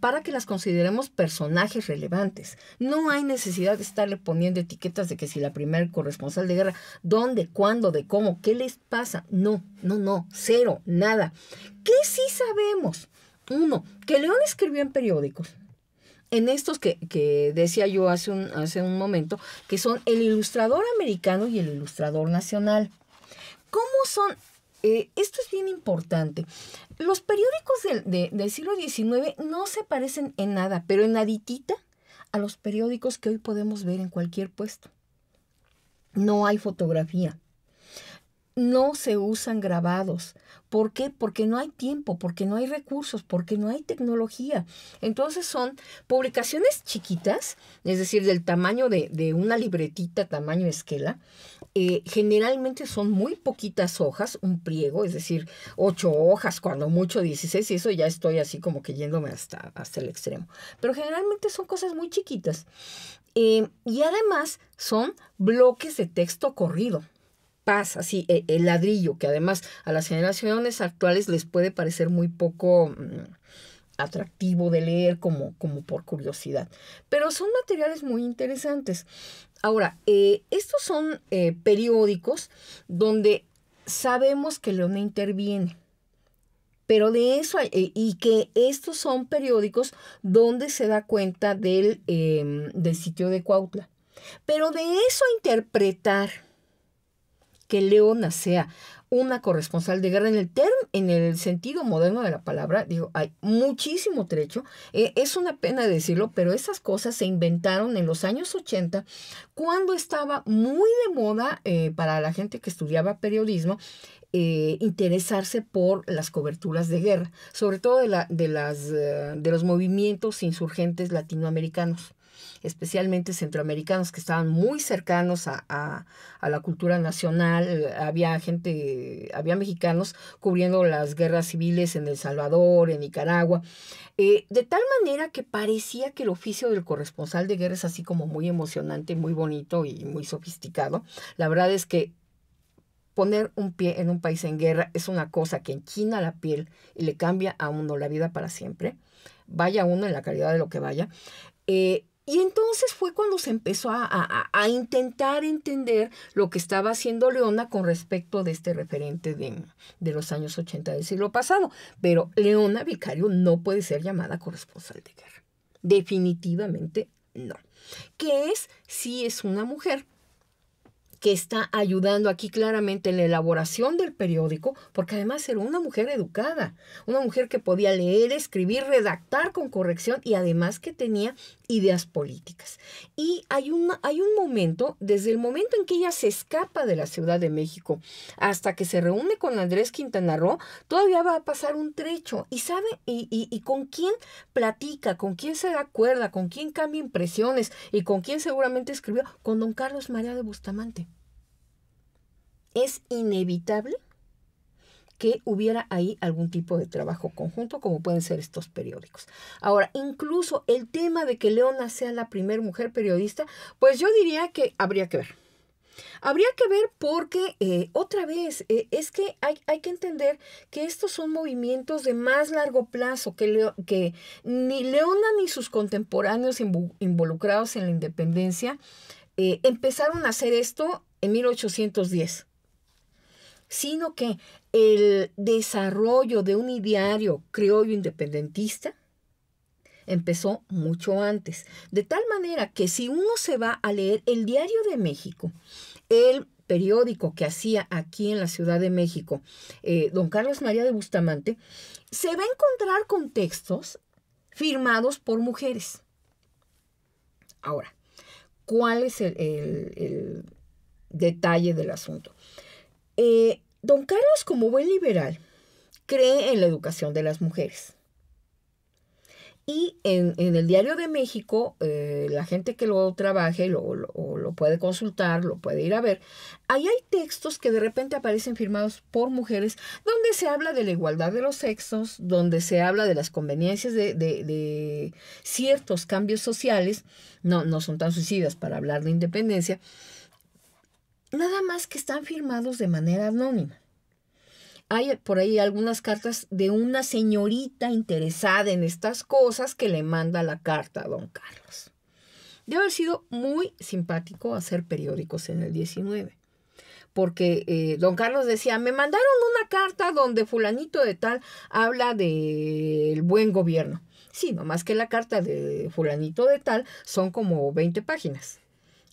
B: para que las consideremos personajes relevantes. No hay necesidad de estarle poniendo etiquetas de que si la primera corresponsal de guerra, dónde, cuándo, de cómo, qué les pasa. No, no, no, cero, nada. ¿Qué sí sabemos? Uno, que León escribió en periódicos, en estos que, decía yo hace un, hace un momento, que son el ilustrador americano y el ilustrador nacional. ¿Cómo son eh, esto es bien importante. Los periódicos del, del siglo XIX no se parecen en nada, pero en aditita, a los periódicos que hoy podemos ver en cualquier puesto. No hay fotografía. No se usan grabados. ¿Por qué? Porque no hay tiempo, porque no hay recursos, porque no hay tecnología. Entonces son publicaciones chiquitas, es decir, del tamaño de, una libretita, tamaño esquela. Eh, generalmente son muy poquitas hojas, un pliego, es decir, ocho hojas, cuando mucho dices, y eso ya estoy así como que yéndome hasta, hasta el extremo. Pero generalmente son cosas muy chiquitas. Eh, y además son bloques de texto corrido así, e, el ladrillo, que además a las generaciones actuales les puede parecer muy poco mm, atractivo de leer como, como por curiosidad. Pero son materiales muy interesantes. Ahora, eh, estos son eh, periódicos donde sabemos que Leona interviene. Pero de eso, eh, y que estos son periódicos donde se da cuenta del, em, del sitio de Cuautla. Pero de eso interpretar que Leona sea una corresponsal de guerra en el en el sentido moderno de la palabra, digo, hay muchísimo trecho. Eh, es una pena decirlo, pero esas cosas se inventaron en los años 80, cuando estaba muy de moda eh, para la gente que estudiaba periodismo eh, interesarse por las coberturas de guerra, sobre todo de, la, de, las, de los movimientos insurgentes latinoamericanos especialmente centroamericanos, que estaban muy cercanos a, la cultura nacional. Había gente, había mexicanos cubriendo las guerras civiles en El Salvador, en Nicaragua, eh, de tal manera que parecía que el oficio del corresponsal de guerra es así como muy emocionante, muy bonito y muy sofisticado. La verdad es que poner un pie en un país en guerra es una cosa que enchina la piel y le cambia a uno la vida para siempre. Vaya uno en la calidad de lo que vaya. Eh, y entonces fue cuando se empezó a, intentar entender lo que estaba haciendo Leona con respecto de este referente de, los años 80 del siglo pasado. Pero Leona Vicario no puede ser llamada corresponsal de guerra. Definitivamente no. Que es, si es una mujer, que está ayudando aquí claramente en la elaboración del periódico, porque además era una mujer educada, una mujer que podía leer, escribir, redactar con corrección y además que tenía ideas políticas. Y hay, hay un momento, desde el momento en que ella se escapa de la Ciudad de México hasta que se reúne con Andrés Quintana Roo, todavía va a pasar un trecho y sabe y, y con quién platica, con quién se da cuerda, con quién cambia impresiones y con quién seguramente escribió, con don Carlos María de Bustamante. Es inevitable que hubiera ahí algún tipo de trabajo conjunto, como pueden ser estos periódicos. Ahora, incluso el tema de que Leona sea la primera mujer periodista, pues yo diría que habría que ver. Habría que ver porque, eh, otra vez, eh, es que hay, que entender que estos son movimientos de más largo plazo, que, que ni Leona ni sus contemporáneos involucrados en la independencia eh, empezaron a hacer esto en 1810 sino que el desarrollo de un ideario criollo independentista empezó mucho antes. De tal manera que si uno se va a leer el Diario de México, el periódico que hacía aquí en la Ciudad de México eh, don Carlos María de Bustamante, se va a encontrar con textos firmados por mujeres. Ahora, ¿cuál es el detalle del asunto? Eh, don Carlos, como buen liberal, cree en la educación de las mujeres. Y en, el Diario de México, eh, la gente que lo trabaje lo, puede consultar, lo puede ir a ver. Ahí hay textos que de repente aparecen firmados por mujeres, donde se habla de la igualdad de los sexos, donde se habla de las conveniencias de, ciertos cambios sociales, no son tan suicidas para hablar de independencia, nada más que están firmados de manera anónima. Hay por ahí algunas cartas de una señorita interesada en estas cosas que le manda la carta a don Carlos. Debe haber sido muy simpático hacer periódicos en el 19, porque eh, don Carlos decía, me mandaron una carta donde fulanito de tal habla del buen gobierno. Sí, más que la carta de fulanito de tal son como 20 páginas.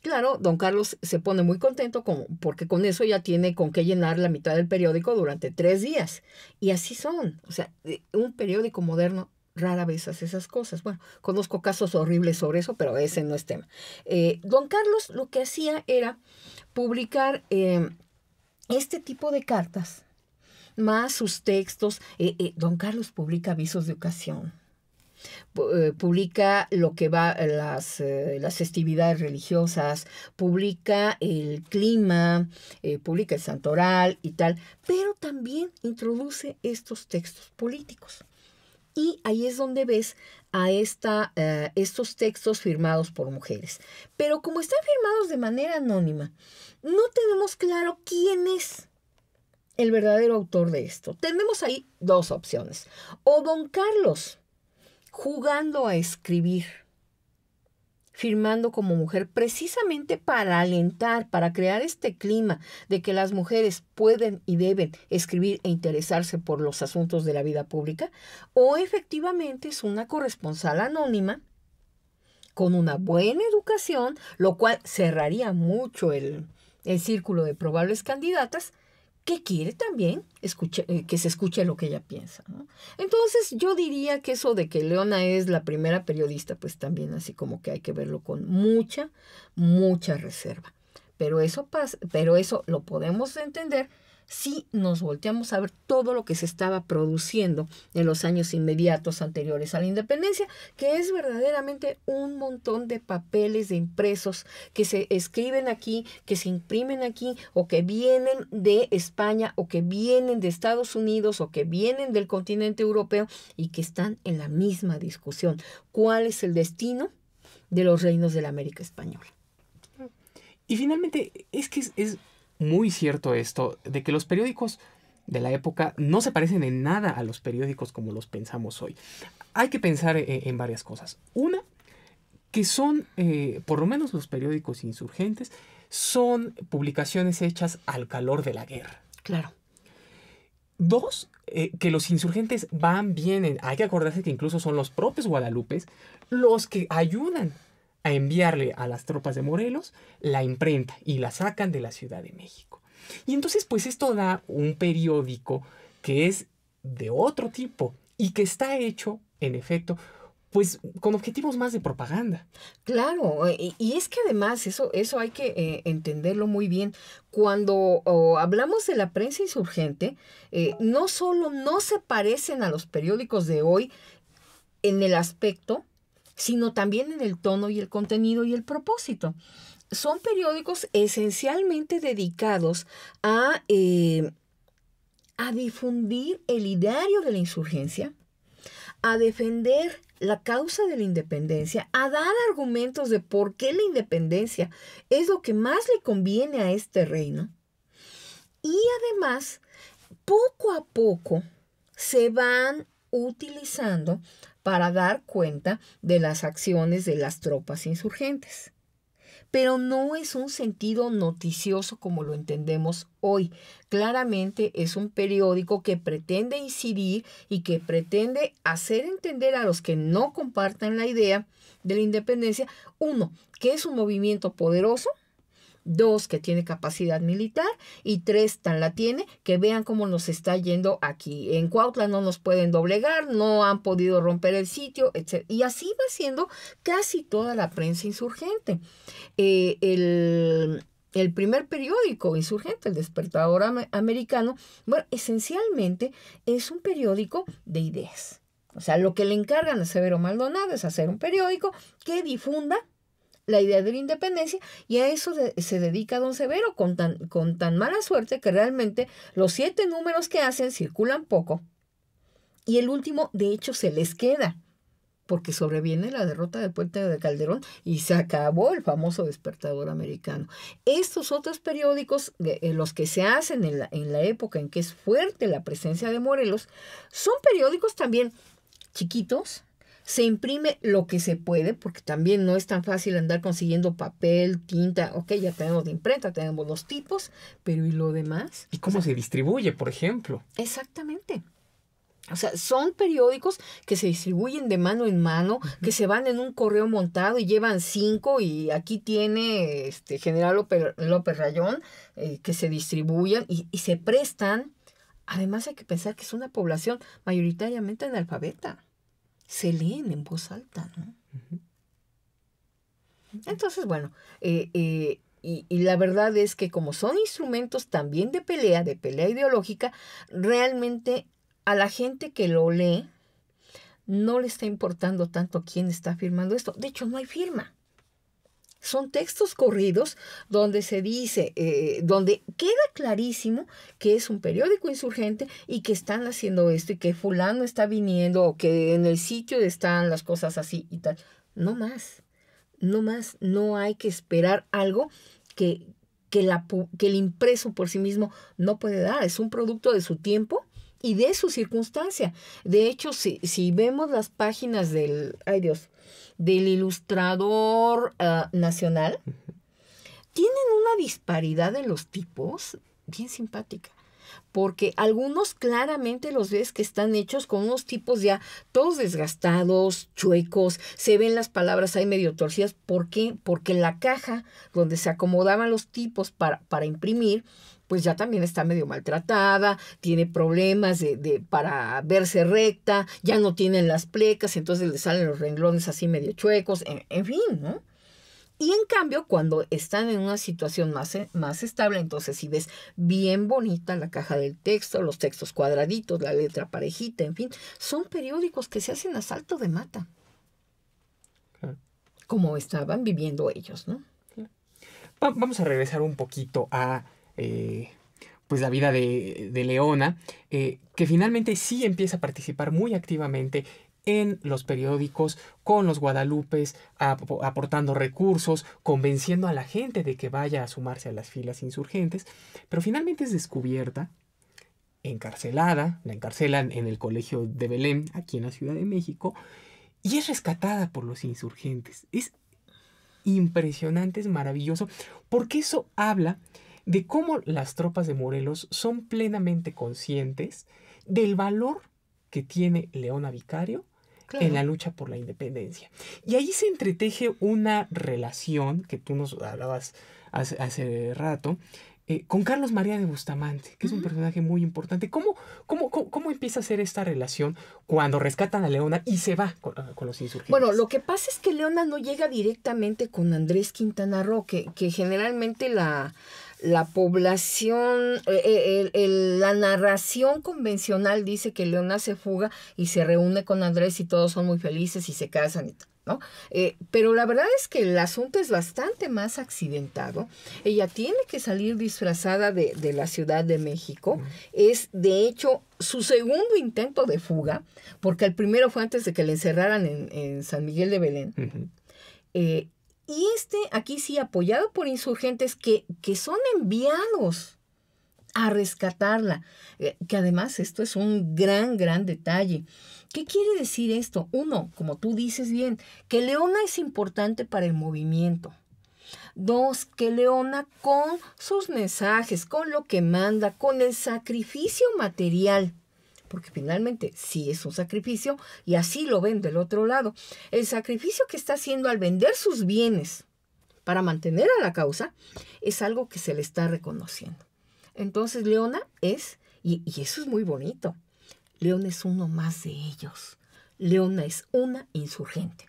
B: Claro, don Carlos se pone muy contento con, porque con eso ya tiene con qué llenar la mitad del periódico durante tres días. Y así son. O sea, un periódico moderno rara vez hace esas cosas. Bueno, conozco casos horribles sobre eso, pero ese no es tema. Eh, don Carlos lo que hacía era publicar em, este tipo de cartas, más sus textos. Eh, eh, don Carlos publica avisos de ocasión eh, publica lo que va eh, las, eh, las festividades religiosas, publica el clima, publica el santoral y tal, pero también introduce estos textos políticos. Y ahí es donde ves a esta, estos textos firmados por mujeres. Pero como están firmados de manera anónima, no tenemos claro quién es el verdadero autor de esto. Tenemos ahí dos opciones. O don Carlos, jugando a escribir, firmando como mujer, precisamente para alentar, para crear este clima de que las mujeres pueden y deben escribir e interesarse por los asuntos de la vida pública, o efectivamente es una corresponsal anónima con una buena educación, lo cual cerraría mucho el, círculo de probables candidatas, que quiere también escuche, eh, que se escuche lo que ella piensa. Entonces yo diría que eso de que Leona es la primera periodista, pues también así como que hay que verlo con mucha, mucha reserva. Pero eso, pasa, pero eso lo podemos entender si nos volteamos a ver todo lo que se estaba produciendo en los años inmediatos anteriores a la independencia, que es verdaderamente un montón de papeles de impresos que se escriben aquí, que se imprimen aquí, o que vienen de España, o que vienen de Estados Unidos, o que vienen del continente europeo, y que están en la misma discusión. ¿Cuál es el destino de los reinos de la América Española?
A: Y finalmente, es que es, es muy cierto esto, de que los periódicos de la época no se parecen en nada a los periódicos como los pensamos hoy. Hay que pensar eh, en varias cosas. Una, que son, eh, por lo menos los periódicos insurgentes, son publicaciones hechas al calor de la guerra. Claro. Dos, eh, que los insurgentes van, vienen. Hay que acordarse que incluso son los propios guadalupes los que ayudan a enviarle a las tropas de Morelos la imprenta y la sacan de la Ciudad de México. Y entonces pues esto da un periódico que es de otro tipo y que está hecho, en efecto, pues con objetivos más de propaganda. Claro, y, es que además eso, eso hay que eh, entenderlo muy
B: bien. Cuando hablamos de la prensa insurgente, eh, no solo no se parecen a los periódicos de hoy en el aspecto sino también en el tono y el contenido y el propósito. Son periódicos esencialmente dedicados a, eh, a difundir el ideario de la insurgencia, a defender la causa de la independencia, a dar argumentos de por qué la independencia es lo que más le conviene a este reino. Y además, poco a poco se van utilizando para dar cuenta de las acciones de las tropas insurgentes. Pero no es un sentido noticioso como lo entendemos hoy. Claramente es un periódico que pretende incidir y que pretende hacer entender a los que no compartan la idea de la independencia, uno, que es un movimiento poderoso, dos que tiene capacidad militar y tres tan la tiene, que vean cómo nos está yendo aquí. En Cuautla no nos pueden doblegar, no han podido romper el sitio, etc. Y así va siendo casi toda la prensa insurgente. Eh, el, primer periódico insurgente, el despertador americano, bueno, esencialmente es un periódico de ideas. O sea, lo que le encargan a Severo Maldonado es hacer un periódico que difunda la idea de la independencia y a eso se dedica don Severo con tan, con tan mala suerte que realmente los siete números que hacen circulan poco y el último de hecho se les queda porque sobreviene la derrota de Puente de Calderón y se acabó el famoso despertador americano. Estos otros periódicos, eh, eh, los que se hacen en en la época en que es fuerte la presencia de Morelos, son periódicos también chiquitos, se imprime lo que se puede, porque también no es tan fácil andar consiguiendo papel, tinta, ok, ya tenemos de imprenta, tenemos los tipos, pero ¿y lo demás?
A: ¿Y cómo se distribuye, por ejemplo?
B: Exactamente. O sea, son periódicos que se distribuyen de mano en mano, que se van en un correo montado y llevan cinco y aquí tiene este General López, Rayón, eh, que se distribuyen y, y se prestan. Además hay que pensar que es una población mayoritariamente analfabeta se leen en voz alta, ¿no? Entonces, bueno, eh, eh, y, y, la verdad es que como son instrumentos también de pelea, de pelea ideológica, realmente a la gente que lo lee no le está importando tanto quién está firmando esto. De hecho, no hay firma son textos corridos donde se dice, eh, donde queda clarísimo que es un periódico insurgente y que están haciendo esto y que fulano está viniendo o que en el sitio están las cosas así y tal. No más, no más, no hay que esperar algo que, que, la, que el impreso por sí mismo no puede dar. Es un producto de su tiempo y de su circunstancia. De hecho, si, si vemos las páginas del... Ay Dios, del ilustrador ah, nacional, tienen una disparidad de los tipos bien simpática. Porque algunos claramente los ves que están hechos con unos tipos ya todos desgastados, chuecos, se ven las palabras ahí medio torcidas. ¿Por qué? Porque la caja donde se acomodaban los tipos para imprimir pues ya también está medio maltratada, tiene problemas de, para verse recta, ya no tienen las plecas, entonces le salen los renglones así medio chuecos, en, fin, ¿no? Y en cambio, cuando están en una situación más, eh, más estable, entonces si ves bien bonita la caja del texto, los textos cuadraditos, la letra parejita, en fin, son periódicos que se hacen a salto de mata, como estaban viviendo ellos, ¿no?
A: Vamos a regresar un poquito a eh, pues la vida de, Leona, eh, que finalmente sí empieza a participar muy activamente en los periódicos, con los guadalupes, aportando recursos, convenciendo a la gente de que vaya a sumarse a las filas insurgentes, pero finalmente es descubierta, encarcelada, la encarcelan en el colegio de Belén, aquí en la Ciudad de México, y es rescatada por los insurgentes. Es impresionante, es maravilloso, porque eso habla de cómo las tropas de Morelos son plenamente conscientes del valor que tiene Leona Vicario en la lucha por la independencia. Y ahí se entreteje una relación que tú nos hablabas hace, rato. Eh, con Carlos María de Bustamante, que es un personaje muy importante. ¿Cómo, cómo, cómo, empieza a ser esta relación cuando rescatan a Leona y se va ah, con, los insurgentes? Bueno,
B: lo que pasa es que Leona no llega directamente con Andrés Quintana Roo, que generalmente la, la población, eh, eh, la narración convencional dice que Leona se fuga y se reúne con Andrés y todos son muy felices y se casan y ¿No? Eh, pero la verdad es que el asunto es bastante más accidentado. Ella tiene que salir disfrazada de, la Ciudad de México. Es, de hecho, su segundo intento de fuga, porque el primero fue antes de que la encerraran en, en San Miguel de Belén. Y este aquí sí apoyado por insurgentes que, que son enviados a rescatarla, eh, que además esto es un gran, gran detalle. ¿Qué quiere decir esto? Uno, como tú dices bien, que Leona es importante para el movimiento. Dos, que Leona con sus mensajes, con lo que manda, con el sacrificio material porque finalmente sí es un sacrificio y así lo ven del otro lado. El sacrificio que está haciendo al vender sus bienes para mantener a la causa es algo que se le está reconociendo. Entonces Leona es, y, eso es muy bonito, Leona es uno más de ellos. Leona es una insurgente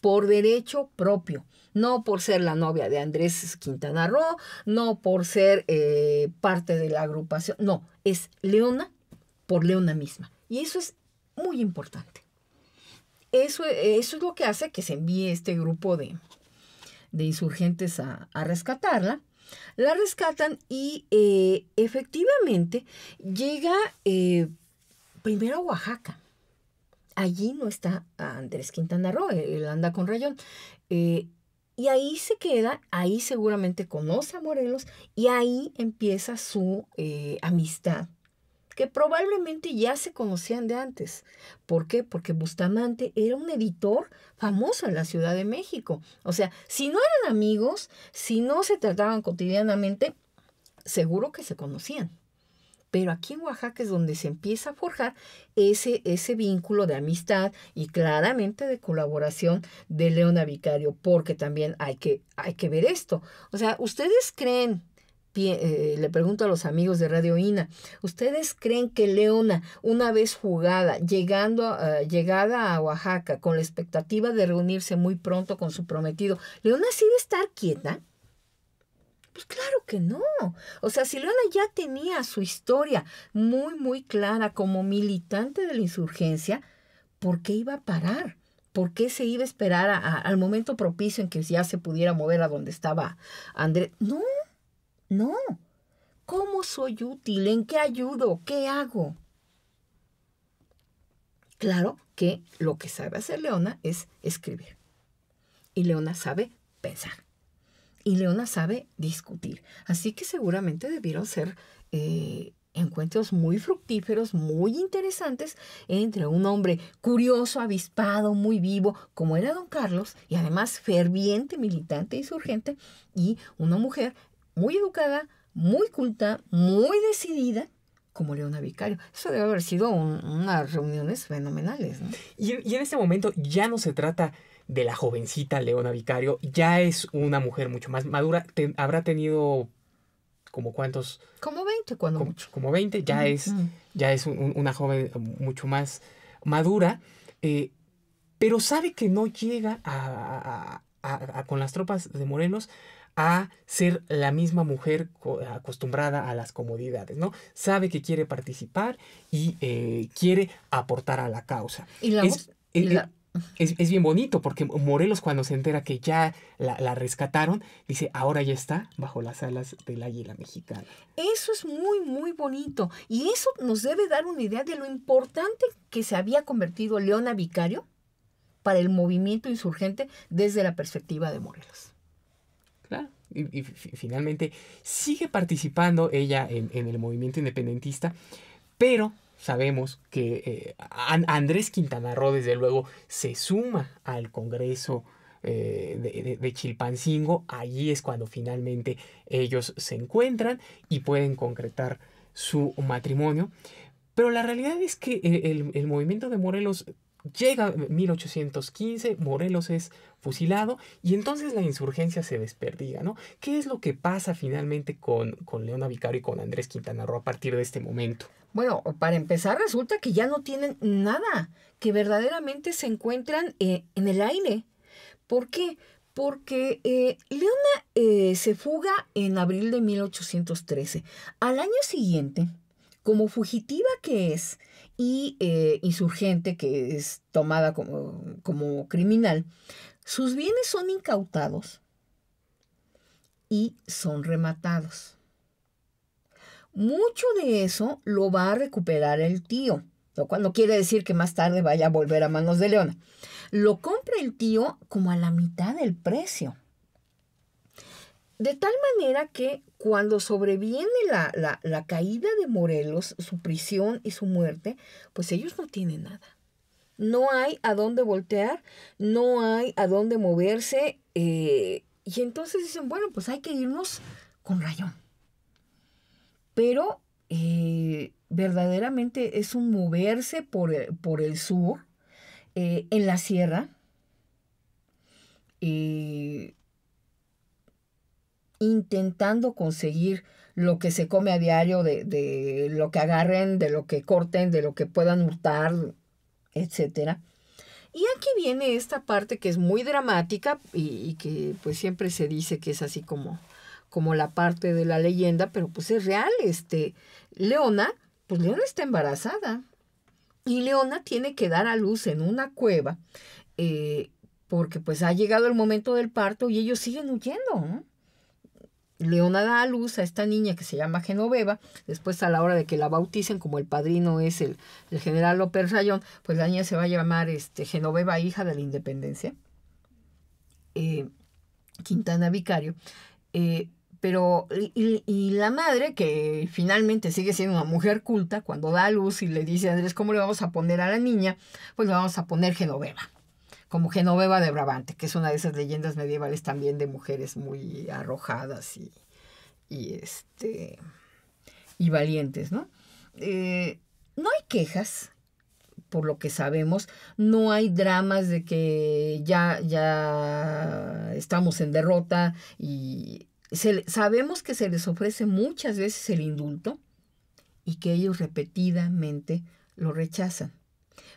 B: por derecho propio, no por ser la novia de Andrés Quintana Roo, no por ser eh, parte de la agrupación, no, es Leona por Leona misma. Y eso es muy importante. Eso, eso es lo que hace que se envíe este grupo de, insurgentes a, rescatarla. La rescatan y eh, efectivamente llega eh, primero a Oaxaca. Allí no está Andrés Quintana Roo, él anda con Rayón. Eh, y ahí se queda, ahí seguramente conoce a Morelos y ahí empieza su amistad que probablemente ya se conocían de antes. ¿Por qué? Porque Bustamante era un editor famoso en la Ciudad de México. O sea, si no eran amigos, si no se trataban cotidianamente, seguro que se conocían. Pero aquí en Oaxaca es donde se empieza a forjar ese, ese vínculo de amistad y claramente de colaboración de Leona Vicario, porque también hay que, hay que ver esto. O sea, ¿ustedes creen eh, le pregunto a los amigos de Radio INA, ¿ustedes creen que Leona, una vez jugada, llegando, eh, llegada a Oaxaca con la expectativa de reunirse muy pronto con su prometido, Leona sí iba estar quieta? Pues claro que no. O sea, si Leona ya tenía su historia muy, muy clara como militante de la insurgencia, ¿por qué iba a parar? ¿Por qué se iba a esperar al momento propicio en que ya se pudiera mover a donde estaba Andrés? No, no. ¿Cómo soy útil? ¿En qué ayudo? ¿Qué hago? Claro que lo que sabe hacer Leona es escribir. Y Leona sabe pensar. Y Leona sabe discutir. Así que seguramente debieron ser eh, encuentros muy fructíferos, muy interesantes entre un hombre curioso, avispado, muy vivo, como era don Carlos, y además ferviente, militante, y urgente y una mujer muy educada, muy culta, muy decidida, como Leona Vicario. Eso debe haber sido unas reuniones fenomenales.
A: Y, en este momento ya no se trata de la jovencita Leona Vicario, ya es una mujer mucho más madura, habrá tenido como cuántos... Como 20, cuando como, 20, ya es, Ya es una joven mucho más madura, eh, pero sabe que no llega con las tropas de Morelos a ser la misma mujer acostumbrada a las comodidades, ¿no? Sabe que quiere participar y eh, quiere aportar a la causa. Y eh, eh, es, bien bonito porque Morelos cuando se entera que ya la, la, rescataron, dice, ahora ya está bajo las alas del águila mexicana.
B: Eso es muy, muy bonito. Y eso nos debe dar una idea de lo importante que se había convertido Leona Vicario para el movimiento insurgente desde la perspectiva de Morelos
A: y, finalmente sigue participando ella en, el movimiento independentista, pero sabemos que eh, Andrés Quintana Roo, desde luego, se suma al Congreso. Eh, de, Chilpancingo, allí es cuando finalmente ellos se encuentran y pueden concretar su matrimonio. Pero la realidad es que eh, el movimiento de Morelos Llega 1815, Morelos es fusilado y entonces la insurgencia se desperdiga, ¿no? ¿Qué es lo que pasa finalmente con, con Leona Vicario y con Andrés Quintana Roo a partir de este momento? Bueno, para empezar resulta que ya no tienen nada, que verdaderamente se encuentran eh, en el aire.
B: ¿Por qué? Porque eh, Leona eh, se fuga en abril de 1813. Al año siguiente, como fugitiva que es, y insurgente eh, que es tomada como, como criminal, sus bienes son incautados y son rematados. Mucho de eso lo va a recuperar el tío, lo cual no quiere decir que más tarde vaya a volver a manos de Leona. Lo compra el tío como a la mitad del precio. De tal manera que cuando sobreviene la, caída de Morelos, su prisión y su muerte, pues ellos no tienen nada. No hay a dónde voltear, no hay a dónde moverse. Eh, y entonces dicen, bueno, pues hay que irnos con rayón. Pero eh, verdaderamente es un moverse por, por el sur, eh, en la sierra. y intentando conseguir lo que se come a diario, de, lo que agarren, de lo que corten, de lo que puedan hurtar, etcétera. Y aquí viene esta parte que es muy dramática y, que pues siempre se dice que es así como, como la parte de la leyenda, pero pues es real. Este, Leona, pues Leona está embarazada y Leona tiene que dar a luz en una cueva eh, porque pues ha llegado el momento del parto y ellos siguen huyendo. Leona da a luz a esta niña que se llama Genoveva, después a la hora de que la bauticen, como el padrino es el, general López Rayón, pues la niña se va a llamar este, Genoveva, hija de la independencia, eh, Quintana Vicario. Eh, pero y, y, la madre, que finalmente sigue siendo una mujer culta, cuando da a luz y le dice a Andrés, ¿cómo le vamos a poner a la niña? Pues le vamos a poner Genoveva como Genoveva de Brabante, que es una de esas leyendas medievales también de mujeres muy arrojadas y, este, y valientes, ¿no? Eh, no hay quejas, por lo que sabemos, no hay dramas de que ya, ya estamos en derrota y sabemos que se les ofrece muchas veces el indulto y que ellos repetidamente lo rechazan.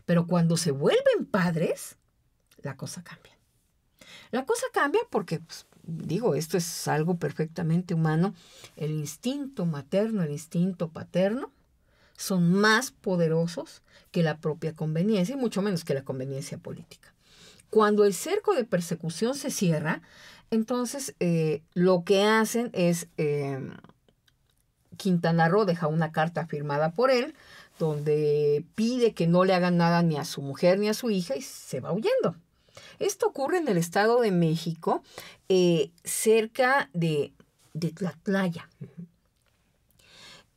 B: Pero cuando se vuelven padres, la cosa cambia. La cosa cambia porque, pues, digo, esto es algo perfectamente humano. El instinto materno, el instinto paterno son más poderosos que la propia conveniencia y mucho menos que la conveniencia política. Cuando el cerco de persecución se cierra, entonces eh, lo que hacen es, eh, Quintana Roo deja una carta firmada por él donde pide que no le hagan nada ni a su mujer ni a su hija y se va huyendo. Esto ocurre en el Estado de México, eh, cerca de, Tlatlaya.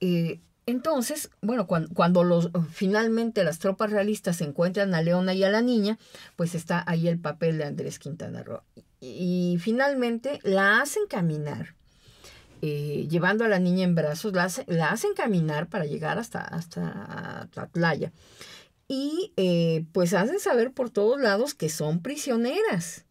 B: Eh, entonces, bueno, cuando, los, finalmente las tropas realistas encuentran a Leona y a la niña, pues está ahí el papel de Andrés Quintana Roo. Y, finalmente la hacen caminar, eh, llevando a la niña en brazos, la, hacen caminar para llegar hasta, hasta Tlatlaya y eh, pues hacen saber por todos lados que son prisioneras.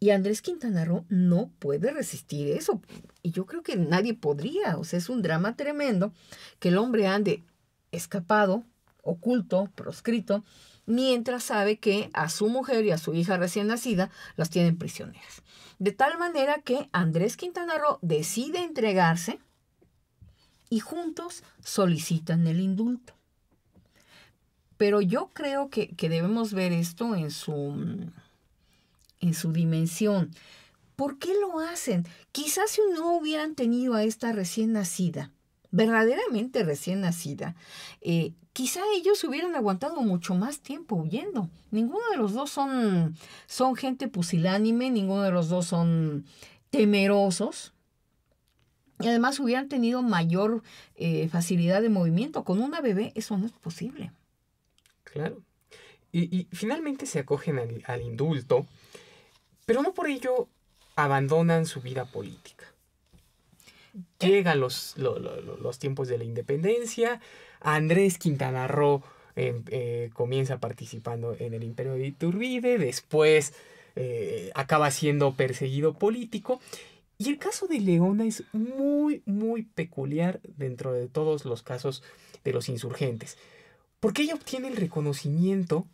B: Y Andrés Quintana Roo no puede resistir eso. Y yo creo que nadie podría. O sea, es un drama tremendo que el hombre ande escapado, oculto, proscrito, mientras sabe que a su mujer y a su hija recién nacida las tienen prisioneras. De tal manera que Andrés Quintana Roo decide entregarse y juntos solicitan el indulto. Pero yo creo que, debemos ver esto en su, mm, en su dimensión. ¿Por qué lo hacen? Quizás si no hubieran tenido a esta recién nacida, verdaderamente recién nacida, eh, quizá ellos hubieran aguantado mucho más tiempo huyendo. Ninguno de los dos son, son gente pusilánime, ninguno de los dos son temerosos. Y además hubieran tenido mayor eh, facilidad de movimiento. Con una bebé eso no es posible.
A: Claro. Y, finalmente se acogen al, indulto, pero no por ello abandonan su vida política. Eh. Llegan los, tiempos de la independencia, Andrés Quintana Roo em, eh, comienza participando en el imperio de Iturbide, después eh, acaba siendo perseguido político. Y el caso de Leona es muy, muy peculiar dentro de todos los casos de los insurgentes porque ella obtiene el reconocimiento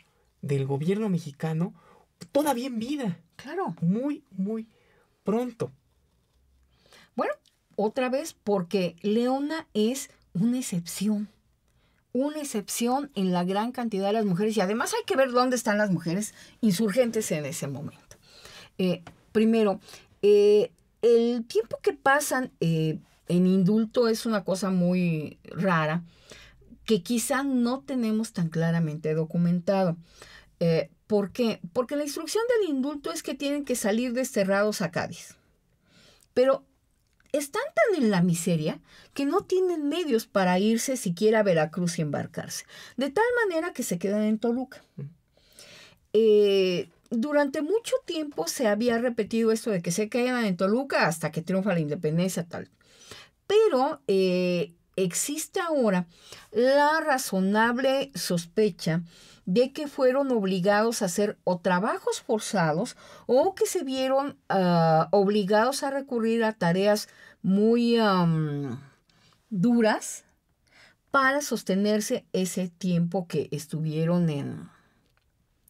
A: del gobierno mexicano todavía en vida. Claro. Muy, muy pronto. Bueno,
B: otra vez porque Leona es una excepción. Una excepción en la gran cantidad de las mujeres. Y además hay que ver dónde están las mujeres insurgentes en ese momento. Eh, primero, eh, el tiempo que pasan eh, en indulto es una cosa muy rara que quizá no tenemos tan claramente documentado. Eh, ¿Por qué? Porque la instrucción del indulto es que tienen que salir desterrados a Cádiz. Pero están tan en la miseria que no tienen medios para irse siquiera a Veracruz y embarcarse. De tal manera que se quedan en Toluca. Mm. Eh, durante mucho tiempo se había repetido esto de que se quedan en Toluca hasta que triunfa la independencia, tal. Pero eh, existe ahora la razonable sospecha de que fueron obligados a hacer o trabajos forzados o que se vieron ah, obligados a recurrir a tareas muy duras para sostenerse ese tiempo que estuvieron en,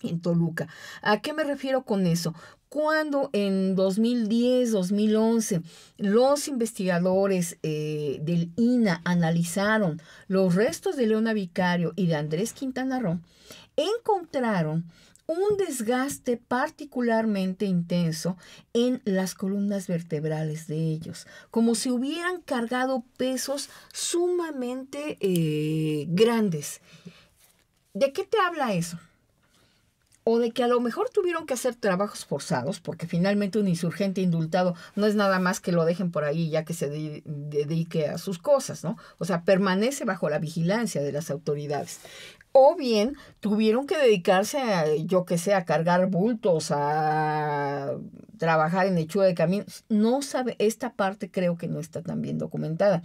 B: en Toluca. ¿A qué me refiero con eso? cuando en 2010-2011 los investigadores eh, del INA analizaron los restos de Leona Vicario y de Andrés Quintana encontraron un desgaste particularmente intenso en las columnas vertebrales de ellos, como si hubieran cargado pesos sumamente eh, grandes. ¿De qué te habla eso? o de que a lo mejor tuvieron que hacer trabajos forzados, porque finalmente un insurgente indultado no es nada más que lo dejen por ahí ya que se dedique a sus cosas, ¿no? O sea, permanece bajo la vigilancia de las autoridades. O bien tuvieron que dedicarse, a, yo que sé, a cargar bultos, a trabajar en hechura de caminos. No sabe, esta parte creo que no está tan bien documentada.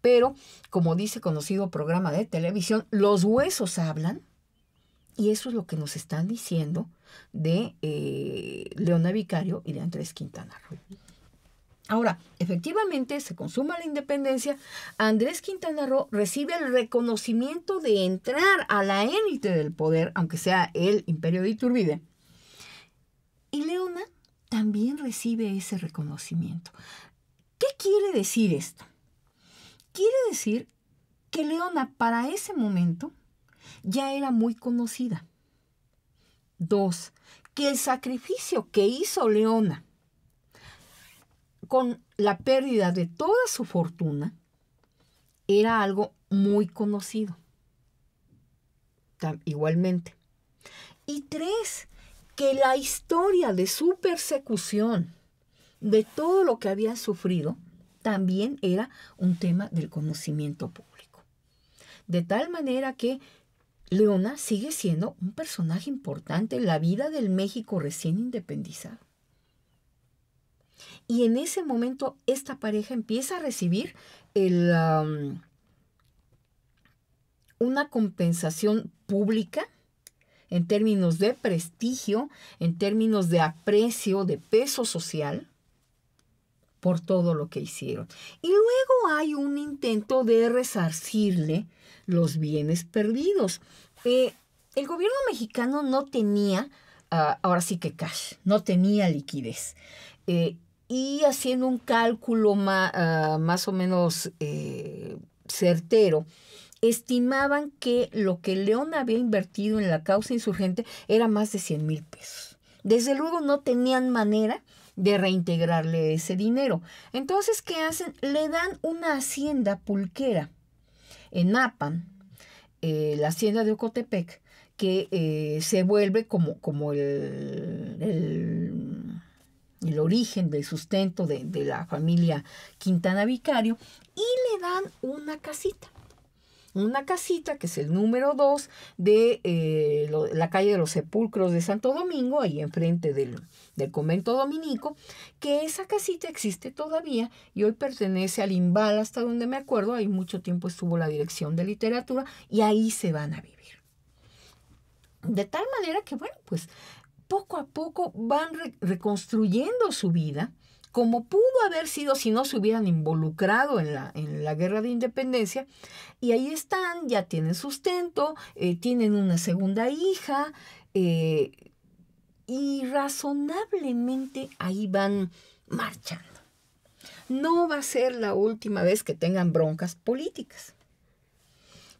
B: Pero, como dice conocido programa de televisión, los huesos hablan y eso es lo que nos están diciendo de eh, Leona Vicario y de Andrés Quintana Roo. Ahora, efectivamente, se consuma la independencia. Andrés Quintana Roo recibe el reconocimiento de entrar a la élite del poder, aunque sea el imperio de Iturbide. Y Leona también recibe ese reconocimiento. ¿Qué quiere decir esto? Quiere decir que Leona para ese momento ya era muy conocida. Dos, que el sacrificio que hizo Leona con la pérdida de toda su fortuna era algo muy conocido. Igualmente. Y tres, que la historia de su persecución, de todo lo que había sufrido, también era un tema del conocimiento público. De tal manera que Leona sigue siendo un personaje importante en la vida del México recién independizado. Y en ese momento esta pareja empieza a recibir una compensación pública en términos de prestigio, en términos de aprecio, de peso social, por todo lo que hicieron. Y luego hay un intento de resarcirle los bienes perdidos. Eh, el gobierno mexicano no tenía, ah, ahora sí que cash, no tenía liquidez. Eh, y haciendo un cálculo ah, más o menos eh, certero, estimaban que lo que León había invertido en la causa insurgente era más de 100 mil pesos. Desde luego no tenían manera de reintegrarle ese dinero. Entonces, ¿qué hacen? Le dan una hacienda pulquera en Napan, eh, la hacienda de Ocotepec, que eh, se vuelve como, como el, el, origen del sustento de, la familia Quintana Vicario, y le dan una casita una casita que es el número 2 de eh, la calle de los sepulcros de Santo Domingo, ahí enfrente del, del convento dominico, que esa casita existe todavía y hoy pertenece al Imbal, hasta donde me acuerdo, ahí mucho tiempo estuvo la dirección de literatura y ahí se van a vivir. De tal manera que, bueno, pues poco a poco van reconstruyendo su vida, como pudo haber sido si no se hubieran involucrado en la, en la guerra de independencia. Y ahí están, ya tienen sustento, eh, tienen una segunda hija, eh, y razonablemente ahí van marchando. No va a ser la última vez que tengan broncas políticas.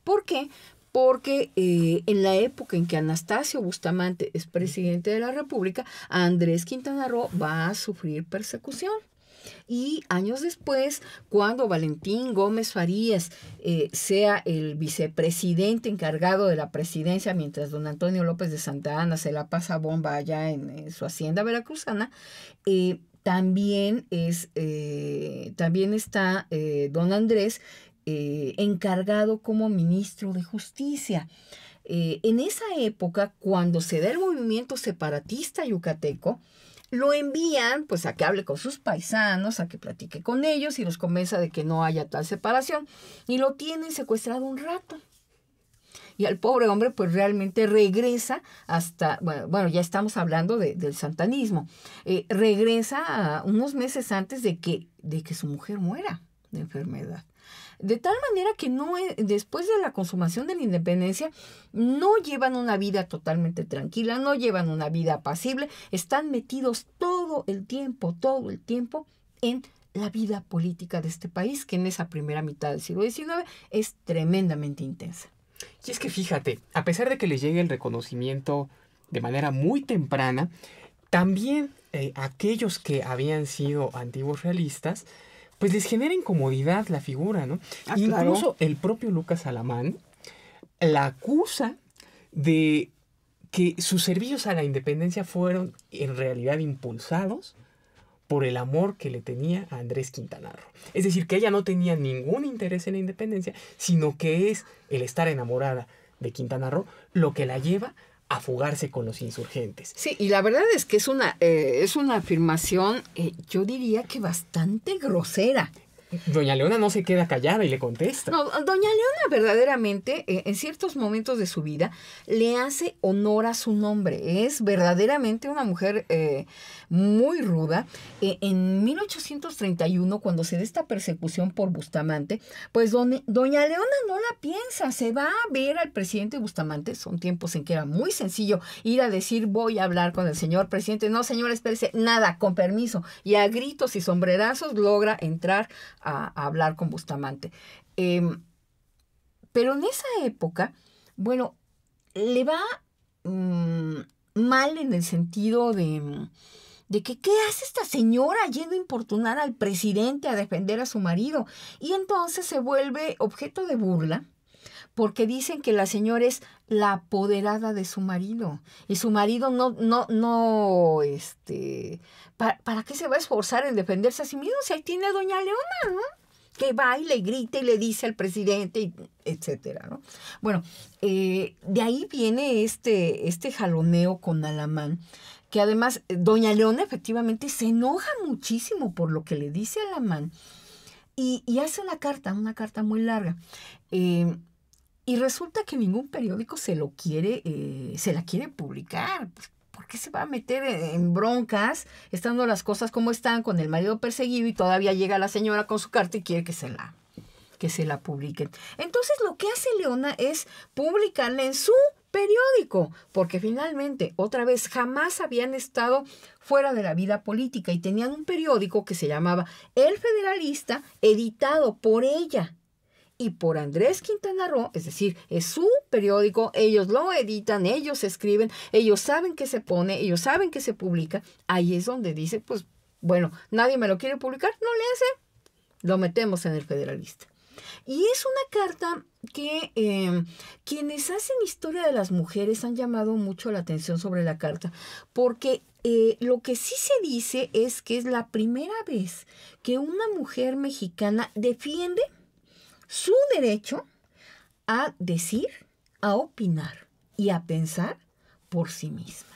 B: ¿Por qué? Porque eh, en la época en que Anastasio Bustamante es presidente de la República, Andrés Quintana Roo va a sufrir persecución y años después, cuando Valentín Gómez Farías eh, sea el vicepresidente encargado de la presidencia, mientras don Antonio López de Santa Ana se la pasa bomba allá en, su hacienda veracruzana, eh, también, es, eh, también está don Andrés encargado como ministro de justicia. en esa época, cuando se da el movimiento separatista yucateco, lo envían pues a que hable con sus paisanos, a que platique con ellos y los convenza de que no haya tal separación. Y lo tienen secuestrado un rato. Y al pobre hombre pues realmente regresa hasta, bueno, ya estamos hablando del santanismo, eh, regresa unos meses antes de que, de que su mujer muera de enfermedad. De tal manera que no e, después de la consumación de la independencia no llevan una vida totalmente tranquila, no llevan una vida pasible, están metidos todo el tiempo, todo el tiempo en la vida política de este país, que en esa primera mitad del siglo XIX es tremendamente intensa.
A: Y es que fíjate, a pesar de que les llegue el reconocimiento de manera muy temprana, también eh, aquellos que habían sido antiguos realistas, pues les genera incomodidad la figura, ¿no? Ah, Incluso el propio Lucas Alamán la acusa de que sus servicios a la independencia fueron en realidad impulsados por el amor que le tenía a Andrés Quintanarro. Es decir, que ella no tenía ningún interés en la independencia, sino que es el estar enamorada de Quintanarro lo que la lleva a fugarse con los insurgentes.
B: Sí, y la verdad es que es una, eh, es una afirmación, eh, yo diría que bastante grosera.
A: Doña Leona no se queda callada y le contesta.
B: No, Doña Leona verdaderamente, eh, en ciertos momentos de su vida, le hace honor a su nombre. Es verdaderamente una mujer muy ruda. E, en 1831, cuando se da esta persecución por Bustamante, pues doña Leona no la piensa, se va a ver al presidente Bustamante. Son tiempos en que era muy sencillo ir a decir voy a hablar con el señor presidente. No, señor, espérese, nada, con permiso. Y a gritos y sombrerazos logra entrar a, hablar con Bustamante. Em, pero en esa época, bueno, le va mm, mal en el sentido de mm, de que qué hace esta señora yendo a importunar al presidente a defender a su marido. Y entonces se vuelve objeto de burla porque dicen que la señora es la apoderada de su marido y su marido no, no, no, este, ¿para, qué se va a esforzar en defenderse a sí mismo si ahí tiene doña Leona, ¿no? que va y le grita y le dice al presidente, etcétera, ¿no? Bueno, eh, de ahí viene este, este jaloneo con Alamán, que además eh, Doña Leona efectivamente se enoja muchísimo por lo que le dice a la y, y hace una carta, una carta muy larga. Em, y resulta que ningún periódico se lo quiere, eh, se la quiere publicar. Pues, ¿Por qué se va a meter en broncas estando las cosas como están con el marido perseguido y todavía llega la señora con su carta y quiere que se la que se la publiquen? Entonces lo que hace Leona es publicarle en su periódico, porque finalmente, otra vez, jamás habían estado fuera de la vida política y tenían un periódico que se llamaba El Federalista, editado por ella y por Andrés Quintana Roo, es decir, es su periódico, ellos lo editan, ellos escriben, ellos saben que se pone, ellos saben que se publica, ahí es donde dice, pues bueno, nadie me lo quiere publicar, no le hace, lo metemos en el Federalista. Y es una carta que em, quienes hacen historia de las mujeres han llamado mucho la atención sobre la carta, porque eh, lo que sí se dice es que es la primera vez que una mujer mexicana defiende su derecho a decir, a opinar y a pensar por sí misma.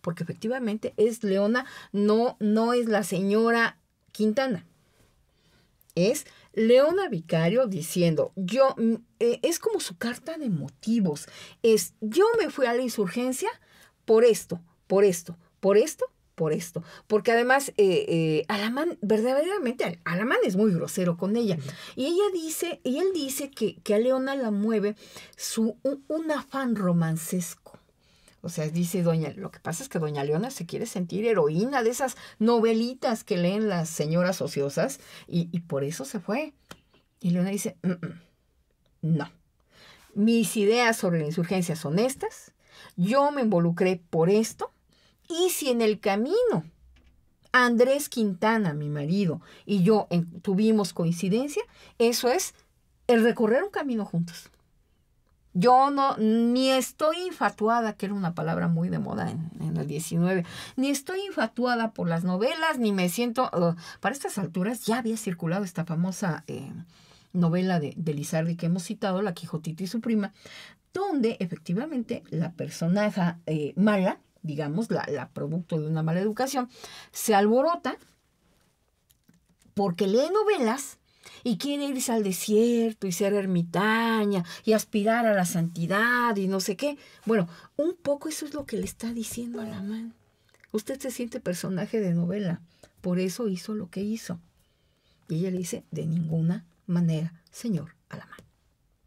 B: Porque efectivamente es Leona, no, no es la señora Quintana. Es Leona Vicario diciendo, yo, mm, eh, es como su carta de motivos, es, yo me fui a la insurgencia por esto, por esto, por esto, por esto. Porque además, eh, eh, Alamán, verdaderamente, Alamán es muy grosero con ella. Y ella dice, y él dice que, que a Leona la mueve su, un afán romancesco o sea, dice doña, lo que pasa es que doña Leona se quiere sentir heroína de esas novelitas que leen las señoras ociosas y, por eso se fue. Y Leona dice, no, mis ideas sobre la insurgencia son estas, yo me involucré por esto y si en el camino Andrés Quintana, mi marido, y yo tuvimos coincidencia, eso es el recorrer un camino juntos. Yo no, ni estoy infatuada, que era una palabra muy de moda en, el 19, ni estoy infatuada por las novelas, ni me siento... para estas alturas ya había circulado esta famosa eh, novela de, Lizardi que hemos citado, La Quijotita y su prima, donde efectivamente la personaje eh, mala, digamos, la producto de una mala educación, se alborota porque lee novelas y quiere irse al desierto y ser ermitaña y aspirar a la santidad y no sé qué. Bueno, un poco eso es lo que le está diciendo a la man. Usted se siente personaje de novela, por eso hizo lo que hizo. Y ella le dice, de ninguna manera, señor Alamán.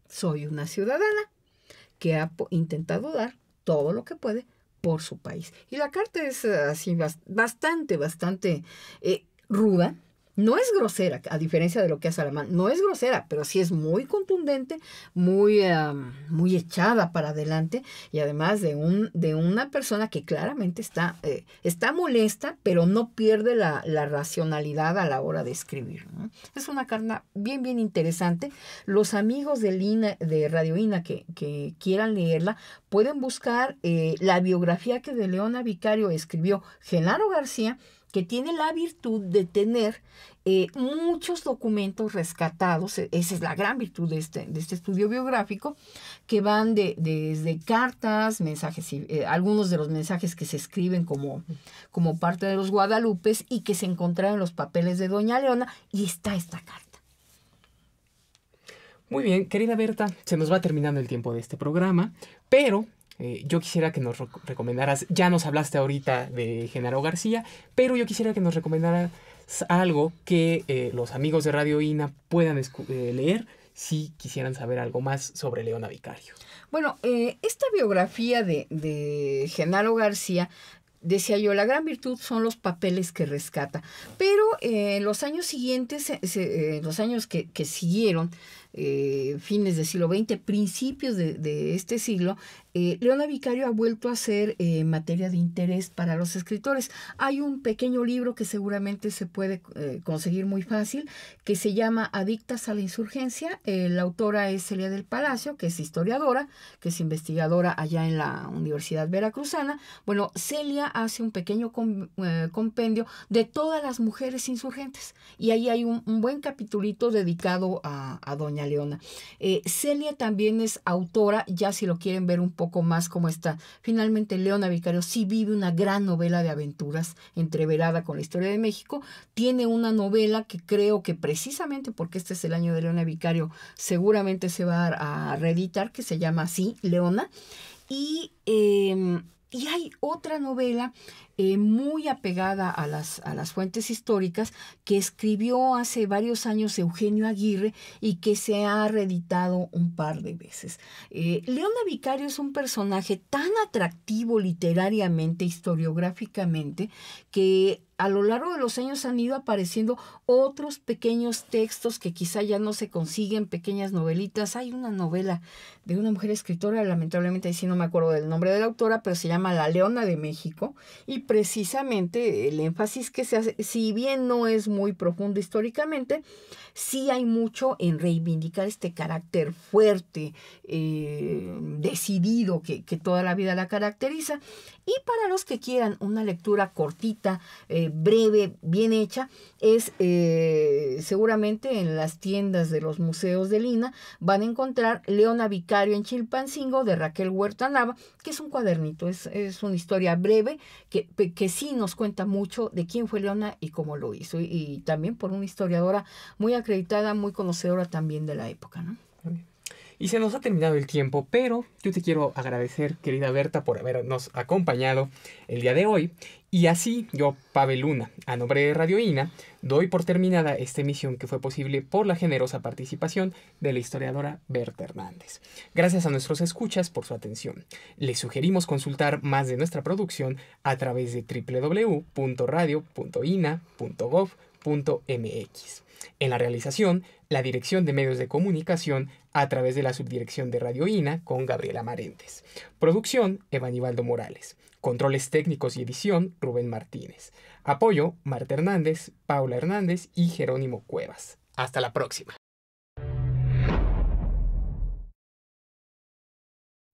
B: Soy una ciudadana que ha intentado dar todo lo que puede por su país. Y la carta es ah, así bastante, bastante eh, ruda, no es grosera, a diferencia de lo que hace mano no es grosera, pero sí es muy contundente, muy, muy echada para adelante y además de, un, de una persona que claramente está, eh, está molesta, pero no pierde la, racionalidad a la hora de escribir. Es una carta bien, bien interesante. Los amigos de, Lina, de Radio INA que, quieran leerla pueden buscar eh, la biografía que de Leona Vicario escribió Genaro García que tiene la virtud de tener eh, muchos documentos rescatados, e-, esa es la gran virtud de este, de este estudio biográfico, que van de, desde cartas, mensajes, eh, algunos de los mensajes que se escriben como, como parte de los Guadalupes y que se encontraron en los papeles de Doña Leona, y está esta carta.
A: Muy bien, querida Berta, se nos va terminando el tiempo de este programa, pero eh, yo quisiera que nos recomendaras, ya nos hablaste ahorita de Genaro García, pero yo quisiera que nos recomendaras algo que eh, los amigos de Radio INA puedan eh, leer si quisieran saber algo más sobre Leona Vicario.
B: Bueno, esta biografía de, Genaro García decía yo, la gran virtud son los papeles que rescata. Pero en los años siguientes, los años que, siguieron, fines del siglo XX, principios de, este siglo, eh, Leona Vicario ha vuelto a ser eh, materia de interés para los escritores. Hay un pequeño libro que seguramente se puede eh, conseguir muy fácil, que se llama Adictas a la Insurgencia. la autora es Celia del Palacio, que es historiadora, que es investigadora allá en la Universidad Veracruzana. Bueno, Celia hace un pequeño compendio de todas las mujeres insurgentes y ahí hay un, buen capitulito dedicado a, a doña Leona. Celia también es autora, ya si lo quieren ver un poco, poco más como está. Finalmente, Leona Vicario sí vive una gran novela de aventuras entreverada con la historia de México. Tiene una novela que creo que precisamente porque este es el año de Leona Vicario, seguramente se va a reeditar, que se llama así, Leona. Y, em, y hay otra novela eh, muy apegada a las, a las fuentes históricas que escribió hace varios años Eugenio Aguirre y que se ha reeditado un par de veces. Eh, Leona Vicario es un personaje tan atractivo literariamente, historiográficamente, que a lo largo de los años han ido apareciendo otros pequeños textos que quizá ya no se consiguen, pequeñas novelitas. Hay una novela de una mujer escritora, lamentablemente ahí sí no me acuerdo del nombre de la autora, pero se llama La Leona de México. Y precisamente el énfasis que se hace, si bien no es muy profundo históricamente, sí hay mucho en reivindicar este carácter fuerte, eh, decidido, que, toda la vida la caracteriza. Y para los que quieran una lectura cortita, eh, breve, bien hecha, es eh, seguramente en las tiendas de los museos de Lina van a encontrar Leona Vicario en Chilpancingo de Raquel Huerta Nava, que es un cuadernito, es, es una historia breve que que sí nos cuenta mucho de quién fue Leona y cómo lo hizo, y, también por una historiadora muy acreditada, muy conocedora también de la época, ¿no?
A: Y se nos ha terminado el tiempo, pero yo te quiero agradecer, querida Berta, por habernos acompañado el día de hoy. Y así yo, Pavel Luna, a nombre de Radio INA, doy por terminada esta emisión que fue posible por la generosa participación de la historiadora Berta Hernández. Gracias a nuestros escuchas por su atención. Les sugerimos consultar más de nuestra producción a través de www.radio.ina.gov.mx. En la realización, la Dirección de Medios de Comunicación a través de la Subdirección de Radio INA con Gabriela Amarentes. Producción, Evanibaldo Morales. Controles técnicos y edición, Rubén Martínez. Apoyo, Marta Hernández, Paula Hernández y Jerónimo Cuevas. Hasta la próxima.